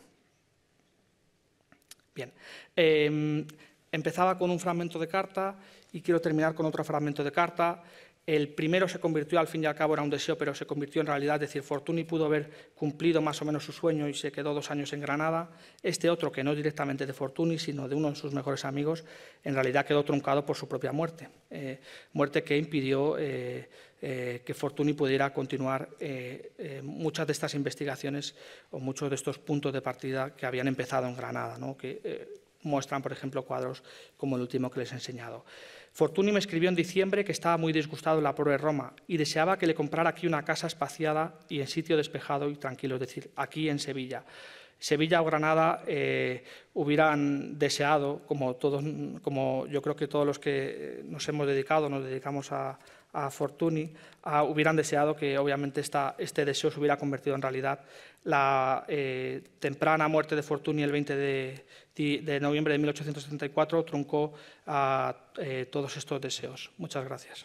Bien. Em, empezaba con un fragmento de carta y quiero terminar con otro fragmento de carta. El primero se convirtió, al fin y al cabo era un deseo, pero se convirtió en realidad, es decir, Fortuny pudo haber cumplido más o menos su sueño y se quedó dos años en Granada. Este otro, que no directamente de Fortuny, sino de uno de sus mejores amigos, en realidad quedó truncado por su propia muerte, eh, muerte que impidió eh, eh, que Fortuny pudiera continuar muchas de estas investigaciones o muchos de estos puntos de partida que habían empezado en Granada, que muestran, por ejemplo, cuadros como el último que les he enseñado. Fortuny me escribió en diciembre que estaba muy disgustado en la pobre Roma y deseaba que le comprara aquí una casa espaciada y en sitio despejado y tranquilo, es decir, aquí en Sevilla. Sevilla o Granada eh, hubieran deseado, como, todos, como yo creo que todos los que nos hemos dedicado, nos dedicamos a, a Fortuny, ah, hubieran deseado que obviamente este deseo se hubiera convertido en realidad la eh, temprana muerte de Fortuny el 20 de, noviembre de 1874 truncó a, eh, todos estos deseos. Muchas gracias.